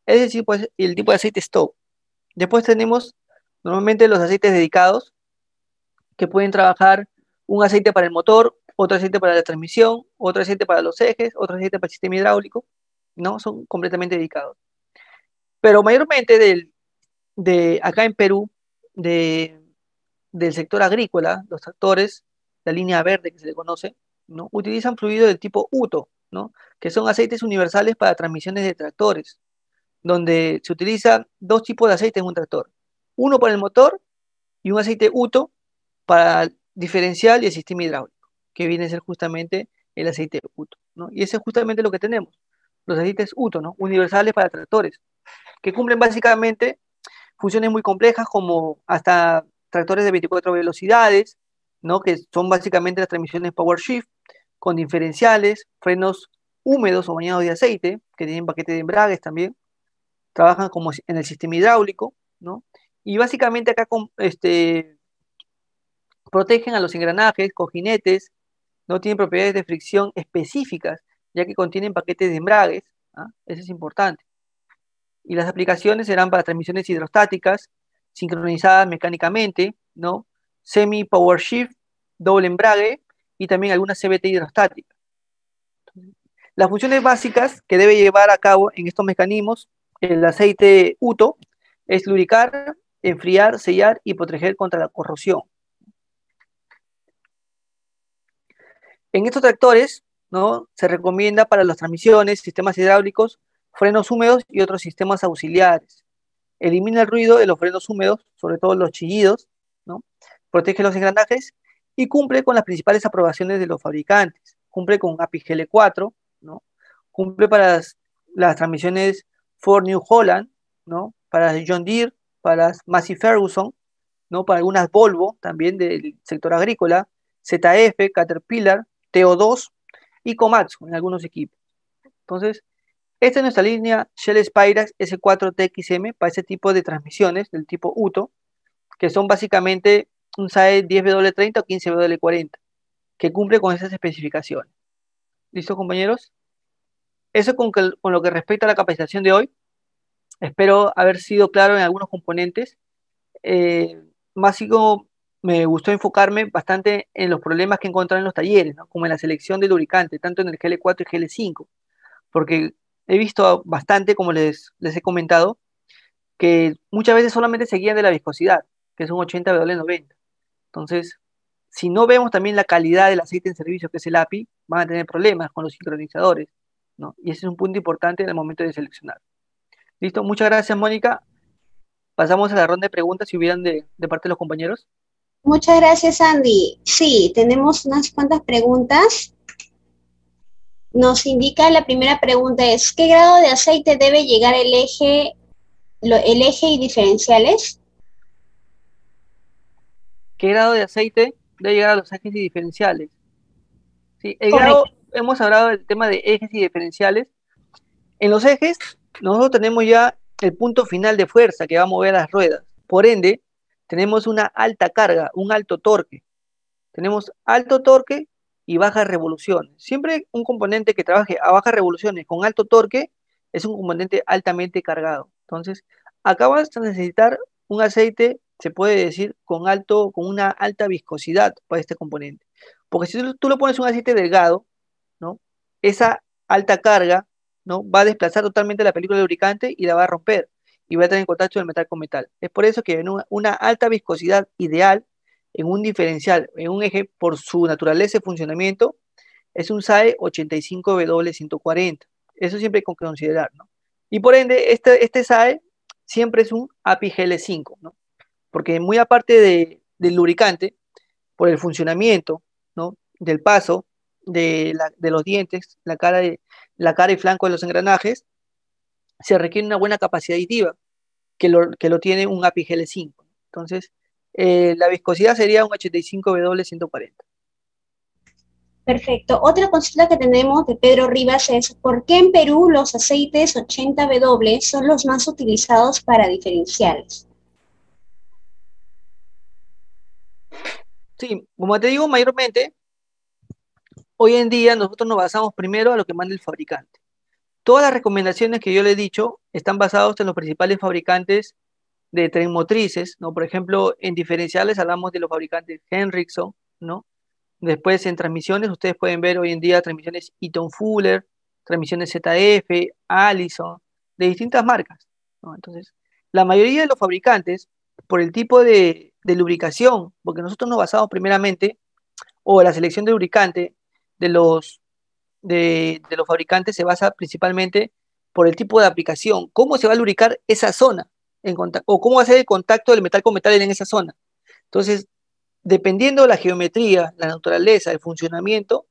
es decir, pues el tipo de aceite STOW. Después tenemos normalmente los aceites dedicados que pueden trabajar un aceite para el motor, otro aceite para la transmisión, otro aceite para los ejes, otro aceite para el sistema hidráulico, ¿no? Son completamente dedicados. Pero mayormente de acá en Perú, del sector agrícola, los tractores, la línea verde que se le conoce, ¿no? utilizan fluidos del tipo UTO, ¿no? que son aceites universales para transmisiones de tractores, donde se utilizan dos tipos de aceite en un tractor. Uno para el motor y un aceite UTO para diferencial y el sistema hidráulico, que viene a ser justamente el aceite UTO. Y ese es justamente lo que tenemos, los aceites UTO, ¿no? universales para tractores, que cumplen básicamente funciones muy complejas como hasta tractores de 24 velocidades, ¿no? que son básicamente las transmisiones Power Shift, con diferenciales, frenos húmedos o bañados de aceite, que tienen paquete de embragues también, trabajan como en el sistema hidráulico, ¿no? Y básicamente acá con, este, Protegen a los engranajes, cojinetes, no tienen propiedades de fricción específicas, ya que contienen paquetes de embragues, ¿ah? eso es importante. Y las aplicaciones serán para transmisiones hidrostáticas, sincronizadas mecánicamente, ¿no? Semi power shift, doble embrague y también algunas CBT hidrostáticas. Las funciones básicas que debe llevar a cabo en estos mecanismos el aceite UTO es lubricar, enfriar, sellar y proteger contra la corrosión. En estos tractores, ¿no? Se recomienda para las transmisiones, sistemas hidráulicos, frenos húmedos y otros sistemas auxiliares. Elimina el ruido de los frenos húmedos, sobre todo los chillidos, ¿no? Protege los engranajes y cumple con las principales aprobaciones de los fabricantes. Cumple con API GL4, ¿no? Cumple para las, transmisiones Ford New Holland, ¿no? Para John Deere, para Massey Ferguson, ¿no? Para algunas Volvo también del sector agrícola, ZF, Caterpillar, TO2 y Comax en algunos equipos. Entonces, esta es nuestra línea Shell Spyrax S4TXM para ese tipo de transmisiones del tipo UTO, que son básicamente un SAE 10W30 o 15W40, que cumple con esas especificaciones. ¿Listo, compañeros? Eso con, lo que respecta a la capacitación de hoy. Espero haber sido claro en algunos componentes. Eh, más sigo me gustó enfocarme bastante en los problemas que encontré en los talleres, como en la selección del lubricante, tanto en el GL4 y GL5, porque he visto bastante, como les, les he comentado, que muchas veces solamente se guían de la viscosidad, que es un 80W90. Entonces, si no vemos también la calidad del aceite en servicio, que es el API, van a tener problemas con los sincronizadores, ¿no? Y ese es un punto importante en el momento de seleccionar. Listo, muchas gracias, Mónica. Pasamos a la ronda de preguntas, si hubieran de, de parte de los compañeros. Muchas gracias, Andy. Sí, tenemos unas cuantas preguntas. Nos indica la primera pregunta es, ¿qué grado de aceite debe llegar el eje, el eje y diferenciales? ¿Qué grado de aceite debe llegar a los ejes y diferenciales? Sí, hemos hablado del tema de ejes y diferenciales. En los ejes, nosotros tenemos ya el punto final de fuerza que va a mover las ruedas. Por ende, tenemos una alta carga, un alto torque. Tenemos alto torque y baja revolución. Siempre un componente que trabaje a bajas revoluciones con alto torque es un componente altamente cargado. Entonces, acá vas a necesitar un aceite, se puede decir, con, alto, con una alta viscosidad para este componente. Porque si tú lo pones un aceite delgado, ¿no? esa alta carga ¿no? va a desplazar totalmente la película lubricante y la va a romper y va a estar en contacto del metal con metal. Es por eso que en una alta viscosidad ideal en un diferencial, en un eje por su naturaleza y funcionamiento, es un SAE 85W140. Eso siempre hay que considerar, Y por ende, este, este SAE siempre es un gl 5 ¿no? Porque muy aparte del lubricante, por el funcionamiento, ¿no? Del paso, de, los dientes, la cara, de, la cara y flanco de los engranajes, se requiere una buena capacidad aditiva, que lo, que lo tiene un API GL5. Entonces, eh, la viscosidad sería un 85W140. Perfecto. Otra consulta que tenemos de Pedro Rivas es, ¿por qué en Perú los aceites 80W son los más utilizados para diferenciales? Sí, como te digo, mayormente, hoy en día nosotros nos basamos primero a lo que manda el fabricante. Todas las recomendaciones que yo le he dicho están basadas en los principales fabricantes de tren motrices, ¿no? Por ejemplo, en diferenciales hablamos de los fabricantes Henriksson, ¿no? Después en transmisiones, ustedes pueden ver hoy en día transmisiones Eaton Fuller, transmisiones ZF, Allison, de distintas marcas, Entonces, la mayoría de los fabricantes, por el tipo de, de lubricación, porque nosotros nos basamos primeramente, o la selección de lubricante de los de, los fabricantes se basa principalmente por el tipo de aplicación, cómo se va a lubricar esa zona en contacto, o cómo va a ser el contacto del metal con metal en esa zona. Entonces, dependiendo de la geometría, la naturaleza, el funcionamiento,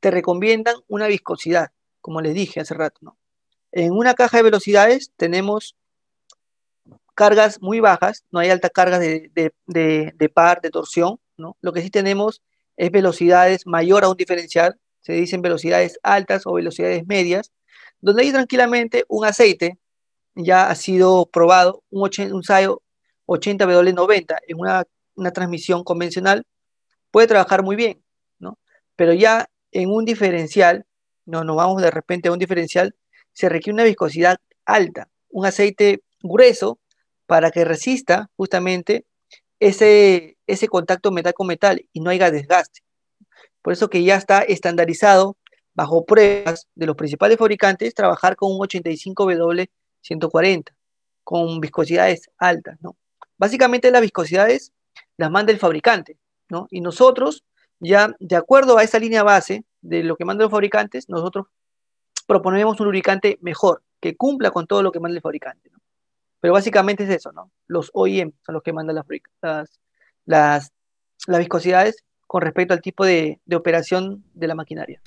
te recomiendan una viscosidad, como les dije hace rato. En una caja de velocidades tenemos cargas muy bajas, no hay altas cargas de, de par, de torsión. ¿no? Lo que sí tenemos es velocidades mayor a un diferencial, se dicen velocidades altas o velocidades medias, donde ahí tranquilamente un aceite ya ha sido probado, un, un SAIO 80W90 en una, transmisión convencional, puede trabajar muy bien, Pero ya en un diferencial, no nos vamos de repente a un diferencial, se requiere una viscosidad alta, un aceite grueso para que resista justamente ese, ese contacto metal con metal y no haya desgaste. Por eso que ya está estandarizado bajo pruebas de los principales fabricantes trabajar con un 85W140 con viscosidades altas, ¿no? Básicamente las viscosidades las manda el fabricante, ¿no? Y nosotros ya de acuerdo a esa línea base de lo que mandan los fabricantes, nosotros proponemos un lubricante mejor, que cumpla con todo lo que manda el fabricante, Pero básicamente es eso, ¿no? Los OEM son los que mandan las, las viscosidades con respecto al tipo de, operación de la maquinaria.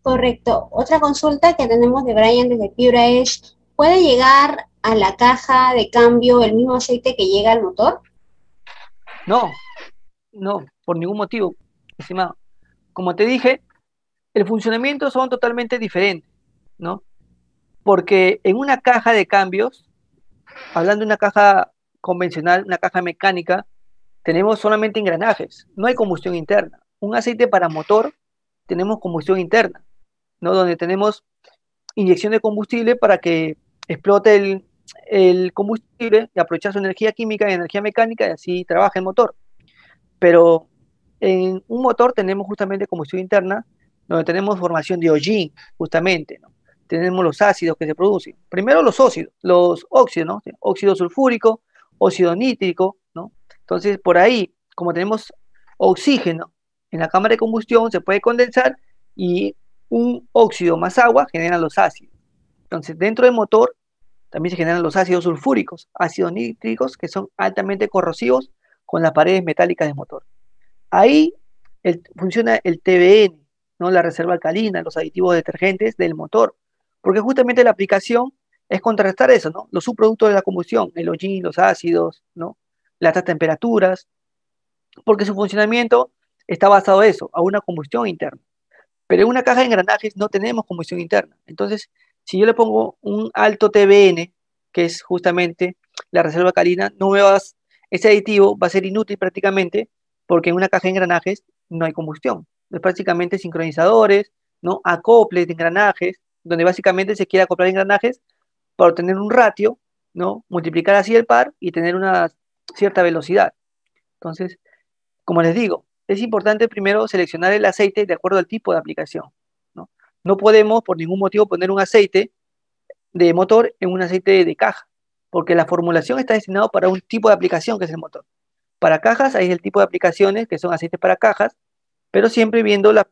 Correcto. Otra consulta que tenemos de Brian desde Fibra es, ¿puede llegar a la caja de cambio el mismo aceite que llega al motor? No, no, por ningún motivo, estimado. Como te dije, el funcionamiento son totalmente diferentes, ¿no? Porque en una caja de cambios, hablando de una caja convencional, una caja mecánica, tenemos solamente engranajes, no hay combustión interna. Un aceite para motor, tenemos combustión interna, ¿no? Donde tenemos inyección de combustible para que explote el, combustible y aprovechar su energía química y energía mecánica y así trabaja el motor. Pero en un motor tenemos justamente combustión interna, donde tenemos formación de hollín, justamente, Tenemos los ácidos que se producen. Primero los óxidos, los óxidos, Óxido sulfúrico, óxido nítrico, entonces, por ahí, como tenemos oxígeno en la cámara de combustión, se puede condensar y un óxido más agua genera los ácidos. Entonces, dentro del motor también se generan los ácidos sulfúricos, ácidos nítricos, que son altamente corrosivos con las paredes metálicas del motor. Ahí funciona el TBN, ¿no? la reserva alcalina, los aditivos detergentes del motor, porque justamente la aplicación es contrarrestar eso, ¿no? los subproductos de la combustión, el hollín, los ácidos, ¿no? las altas temperaturas, porque su funcionamiento está basado en eso, a una combustión interna. Pero en una caja de engranajes no tenemos combustión interna. Entonces, si yo le pongo un alto TBN, que es justamente la reserva calina, no me vas, ese aditivo va a ser inútil prácticamente, porque en una caja de engranajes no hay combustión. Es prácticamente sincronizadores, ¿no? acoples de engranajes, donde básicamente se quiere acoplar engranajes para obtener un ratio, ¿no? multiplicar así el par y tener unas cierta velocidad. Entonces, como les digo, es importante primero seleccionar el aceite de acuerdo al tipo de aplicación. No, podemos por ningún motivo poner un aceite de motor en un aceite de caja, porque la formulación está destinada para un tipo de aplicación que es el motor. Para cajas hay el tipo de aplicaciones que son aceites para cajas, pero siempre viendo la,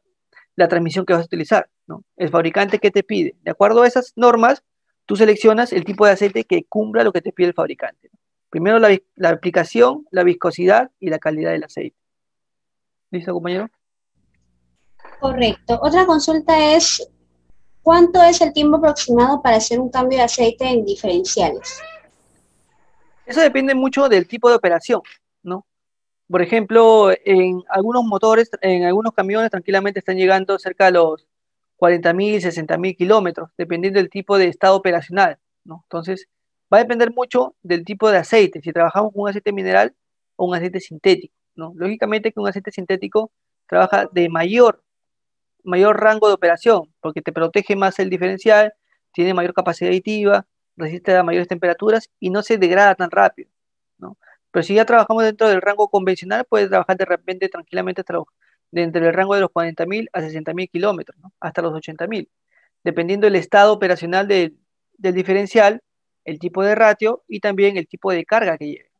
transmisión que vas a utilizar. El fabricante que te pide. De acuerdo a esas normas, tú seleccionas el tipo de aceite que cumpla lo que te pide el fabricante. Primero la, aplicación, la viscosidad y la calidad del aceite. ¿Listo, compañero? Correcto. Otra consulta es, ¿cuánto es el tiempo aproximado para hacer un cambio de aceite en diferenciales? Eso depende mucho del tipo de operación, ¿no? Por ejemplo, en algunos motores, en algunos camiones tranquilamente están llegando cerca de los 40.000, 60.000 kilómetros, dependiendo del tipo de estado operacional, ¿no? Entonces, Va a depender mucho del tipo de aceite, si trabajamos con un aceite mineral o un aceite sintético. ¿no? Lógicamente que un aceite sintético trabaja de mayor, mayor rango de operación, porque te protege más el diferencial, tiene mayor capacidad aditiva, resiste a mayores temperaturas y no se degrada tan rápido. ¿no? Pero si ya trabajamos dentro del rango convencional, puedes trabajar de repente tranquilamente hasta los, dentro del rango de los 40.000 a 60.000 kilómetros, hasta los 80.000, dependiendo del estado operacional del diferencial el tipo de ratio y también el tipo de carga que lleve.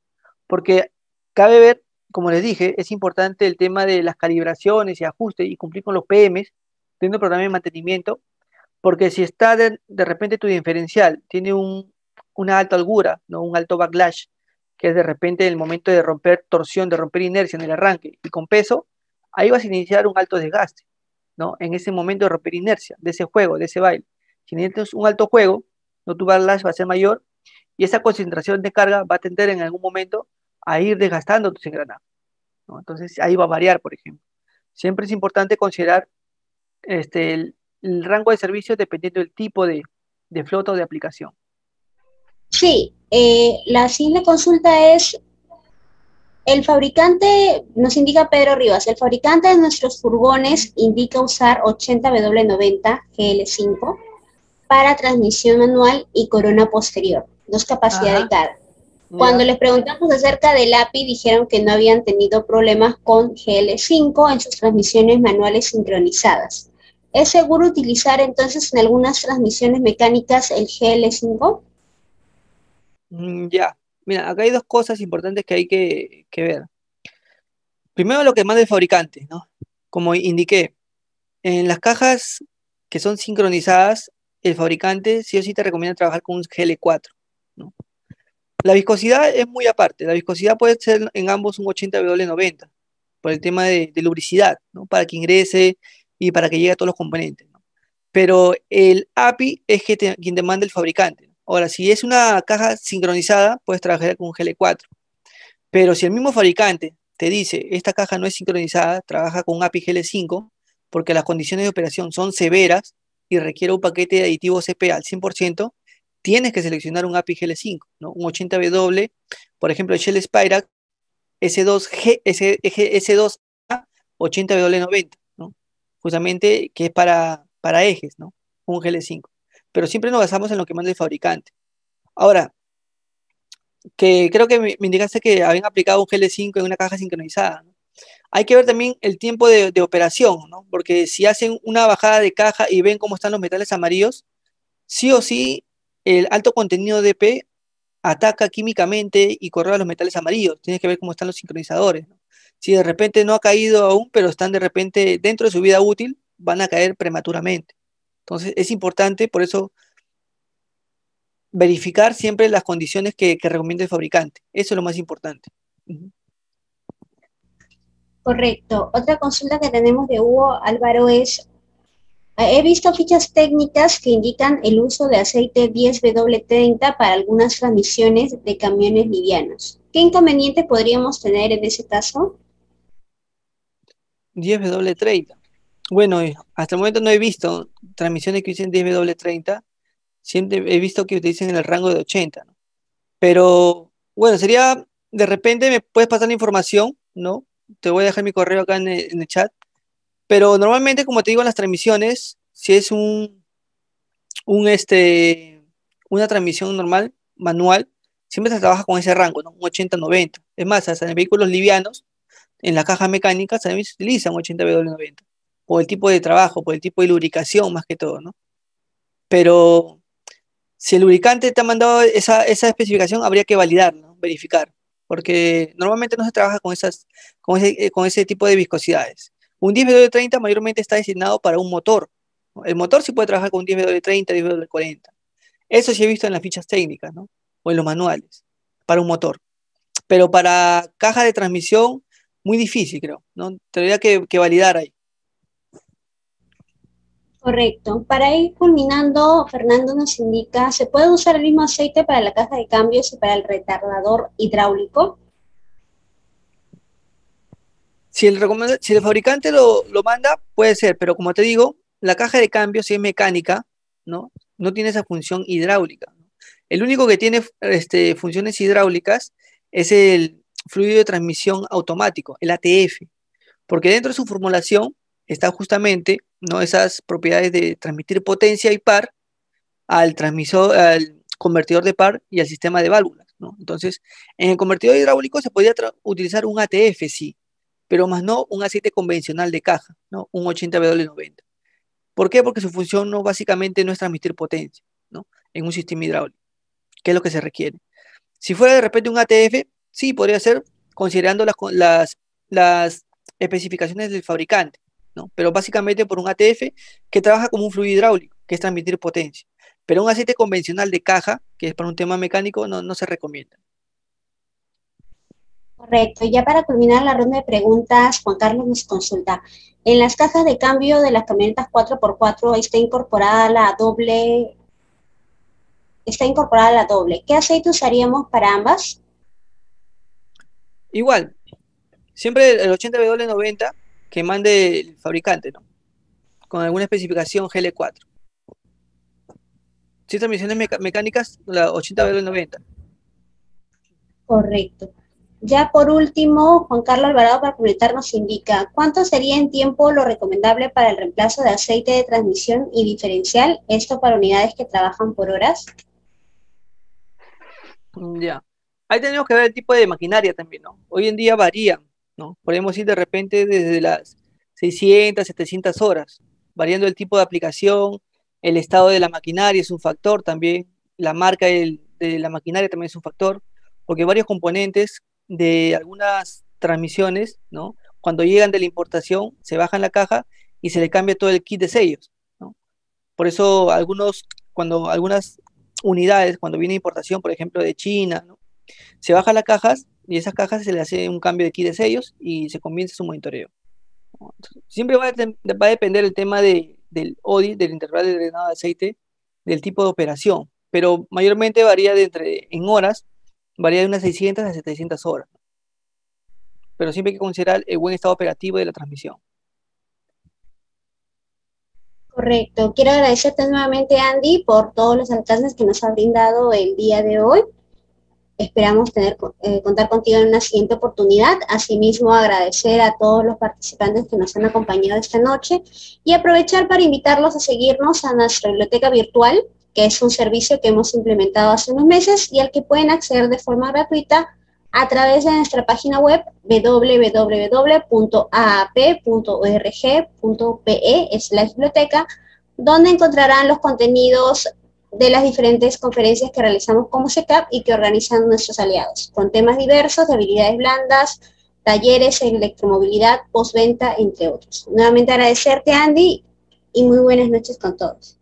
Porque cabe ver, como les dije, es importante el tema de las calibraciones y ajustes y cumplir con los PMs, teniendo programa de mantenimiento, porque si está de, repente tu diferencial, tiene una alta holgura, ¿no? un alto backlash, que es de repente el momento de romper torsión, de romper inercia en el arranque y con peso, ahí vas a iniciar un alto desgaste, ¿no? En ese momento de romper inercia, de ese juego, de ese baile. Si necesitas un alto juego, no tu va a ser mayor y esa concentración de carga va a tender en algún momento a ir desgastando tus engranajes. Entonces ahí va a variar, por ejemplo. Siempre es importante considerar este, el, rango de servicio dependiendo del tipo de, de flota o de aplicación. Sí, eh, la siguiente consulta es, el fabricante, nos indica Pedro Rivas, el fabricante de nuestros furgones indica usar 80W90 GL5 para transmisión manual y corona posterior, dos capacidades de cada. Cuando les preguntamos acerca del API, dijeron que no habían tenido problemas con GL5 en sus transmisiones manuales sincronizadas. ¿Es seguro utilizar entonces en algunas transmisiones mecánicas el GL5? Mm, ya, mira, acá hay dos cosas importantes que hay que, ver. Primero lo que manda el fabricante, ¿no? Como indiqué, en las cajas que son sincronizadas el fabricante sí o sí te recomienda trabajar con un GL4. La viscosidad es muy aparte. La viscosidad puede ser en ambos un 80W90 por el tema de, lubricidad, para que ingrese y para que llegue a todos los componentes. Pero el API es que quien te manda el fabricante. Ahora, si es una caja sincronizada, puedes trabajar con un GL4. Pero si el mismo fabricante te dice, esta caja no es sincronizada, trabaja con un API GL5, porque las condiciones de operación son severas, y requiere un paquete de aditivos CP al 100%, tienes que seleccionar un API GL5, ¿no? un 80W, por ejemplo, el Shell Spyrax S2G, S2 80W90, ¿no? justamente que es para, para ejes, ¿no? un GL5. Pero siempre nos basamos en lo que manda el fabricante. Ahora, que creo que me, indicaste que habían aplicado un GL5 en una caja sincronizada. ¿no? Hay que ver también el tiempo de, operación, ¿no? Porque si hacen una bajada de caja y ven cómo están los metales amarillos, sí o sí, el alto contenido de P ataca químicamente y corre a los metales amarillos. Tienes que ver cómo están los sincronizadores. Si de repente no ha caído aún, pero están de repente dentro de su vida útil, van a caer prematuramente. Entonces es importante, por eso, verificar siempre las condiciones que, recomienda el fabricante. Eso es lo más importante. Correcto. Otra consulta que tenemos de Hugo Álvaro es, he visto fichas técnicas que indican el uso de aceite 10W30 para algunas transmisiones de camiones livianos. ¿Qué inconvenientes podríamos tener en ese caso? 10W30. Bueno, eh, hasta el momento no he visto transmisiones que usen 10W30. Siempre he visto que utilizan en el rango de 80. ¿no? Pero bueno, sería, de repente me puedes pasar la información, ¿no? te voy a dejar mi correo acá e, en el, chat. Pero normalmente, como te digo, en las transmisiones, si es un, un este, una transmisión normal, manual, siempre se trabaja con ese rango, ¿no? un 80-90. Es más, hasta en vehículos livianos, en las cajas mecánicas también se utilizan 80W90, por el tipo de trabajo, por el tipo de lubricación más que todo, ¿no? Pero si el lubricante te ha mandado esa, especificación, habría que validar, ¿no? verificar porque normalmente no se trabaja con, esas, con, ese, eh, tipo de viscosidades. Un 10 w 30 mayormente está designado para un motor. El motor sí puede trabajar con un 10 w 30, 10 w 40. Eso sí he visto en las fichas técnicas, ¿no? O en los manuales, para un motor. Pero para caja de transmisión, muy difícil, creo, ¿no? Tendría que validar ahí. Correcto. Para ir culminando, Fernando nos indica, ¿se puede usar el mismo aceite para la caja de cambios y para el retardador hidráulico? Si el, fabricante lo, manda, puede ser, pero como te digo, la caja de cambios, si es mecánica, ¿no? no tiene esa función hidráulica. El único que tiene este, funciones hidráulicas es el fluido de transmisión automático, el ATF, porque dentro de su formulación está justamente ¿no? esas propiedades de transmitir potencia y par al transmisor, al convertidor de par y al sistema de válvulas. ¿no? Entonces, en el convertidor hidráulico se podría utilizar un ATF, sí, pero más no un aceite convencional de caja, ¿no? un 80W90. ¿Por qué? Porque su función no, básicamente no es transmitir potencia ¿no? en un sistema hidráulico, que es lo que se requiere. Si fuera de repente un ATF, sí podría ser, considerando las, las especificaciones del fabricante. Pero básicamente por un ATF que trabaja como un fluido hidráulico, que es transmitir potencia. Pero un aceite convencional de caja, que es para un tema mecánico, no, no se recomienda. Correcto. Y ya para terminar la ronda de preguntas, Juan Carlos nos consulta. En las cajas de cambio de las camionetas 4x4 está incorporada la doble. Está incorporada la doble. ¿Qué aceite usaríamos para ambas? Igual. Siempre el 80W90 que mande el fabricante, ¿no? Con alguna especificación GL4. Si transmisiones mecánicas, la 80 v 90. Correcto. Ya por último, Juan Carlos Alvarado para completar nos indica, ¿cuánto sería en tiempo lo recomendable para el reemplazo de aceite de transmisión y diferencial, esto para unidades que trabajan por horas? Mm, ya. Ahí tenemos que ver el tipo de maquinaria también, ¿no? Hoy en día varían Podemos ir de repente desde las 600, 700 horas, variando el tipo de aplicación, el estado de la maquinaria es un factor también, la marca de la maquinaria también es un factor, porque varios componentes de algunas transmisiones, Cuando llegan de la importación, se bajan la caja y se le cambia todo el kit de sellos, Por eso algunos, cuando algunas unidades, cuando viene importación, por ejemplo, de China, se bajan las cajas y esas cajas se le hace un cambio de key de sellos y se comienza su monitoreo. siempre va a, depender el tema del ODI, del intervalo de drenado de aceite, del tipo de operación, pero mayormente varía de entre, en horas, varía de unas 600 a 700 horas. Pero siempre hay que considerar el buen estado operativo de la transmisión. Correcto. Quiero agradecerte nuevamente, Andy, por todos los alcances que nos ha brindado el día de hoy. Esperamos tener, eh, contar contigo en una siguiente oportunidad. Asimismo, agradecer a todos los participantes que nos han acompañado esta noche y aprovechar para invitarlos a seguirnos a nuestra biblioteca virtual, que es un servicio que hemos implementado hace unos meses y al que pueden acceder de forma gratuita a través de nuestra página web www.aap.org.pe la biblioteca, donde encontrarán los contenidos de las diferentes conferencias que realizamos como SECAP y que organizan nuestros aliados, con temas diversos de habilidades blandas, talleres en electromovilidad, postventa, entre otros. Nuevamente agradecerte, Andy, y muy buenas noches con todos.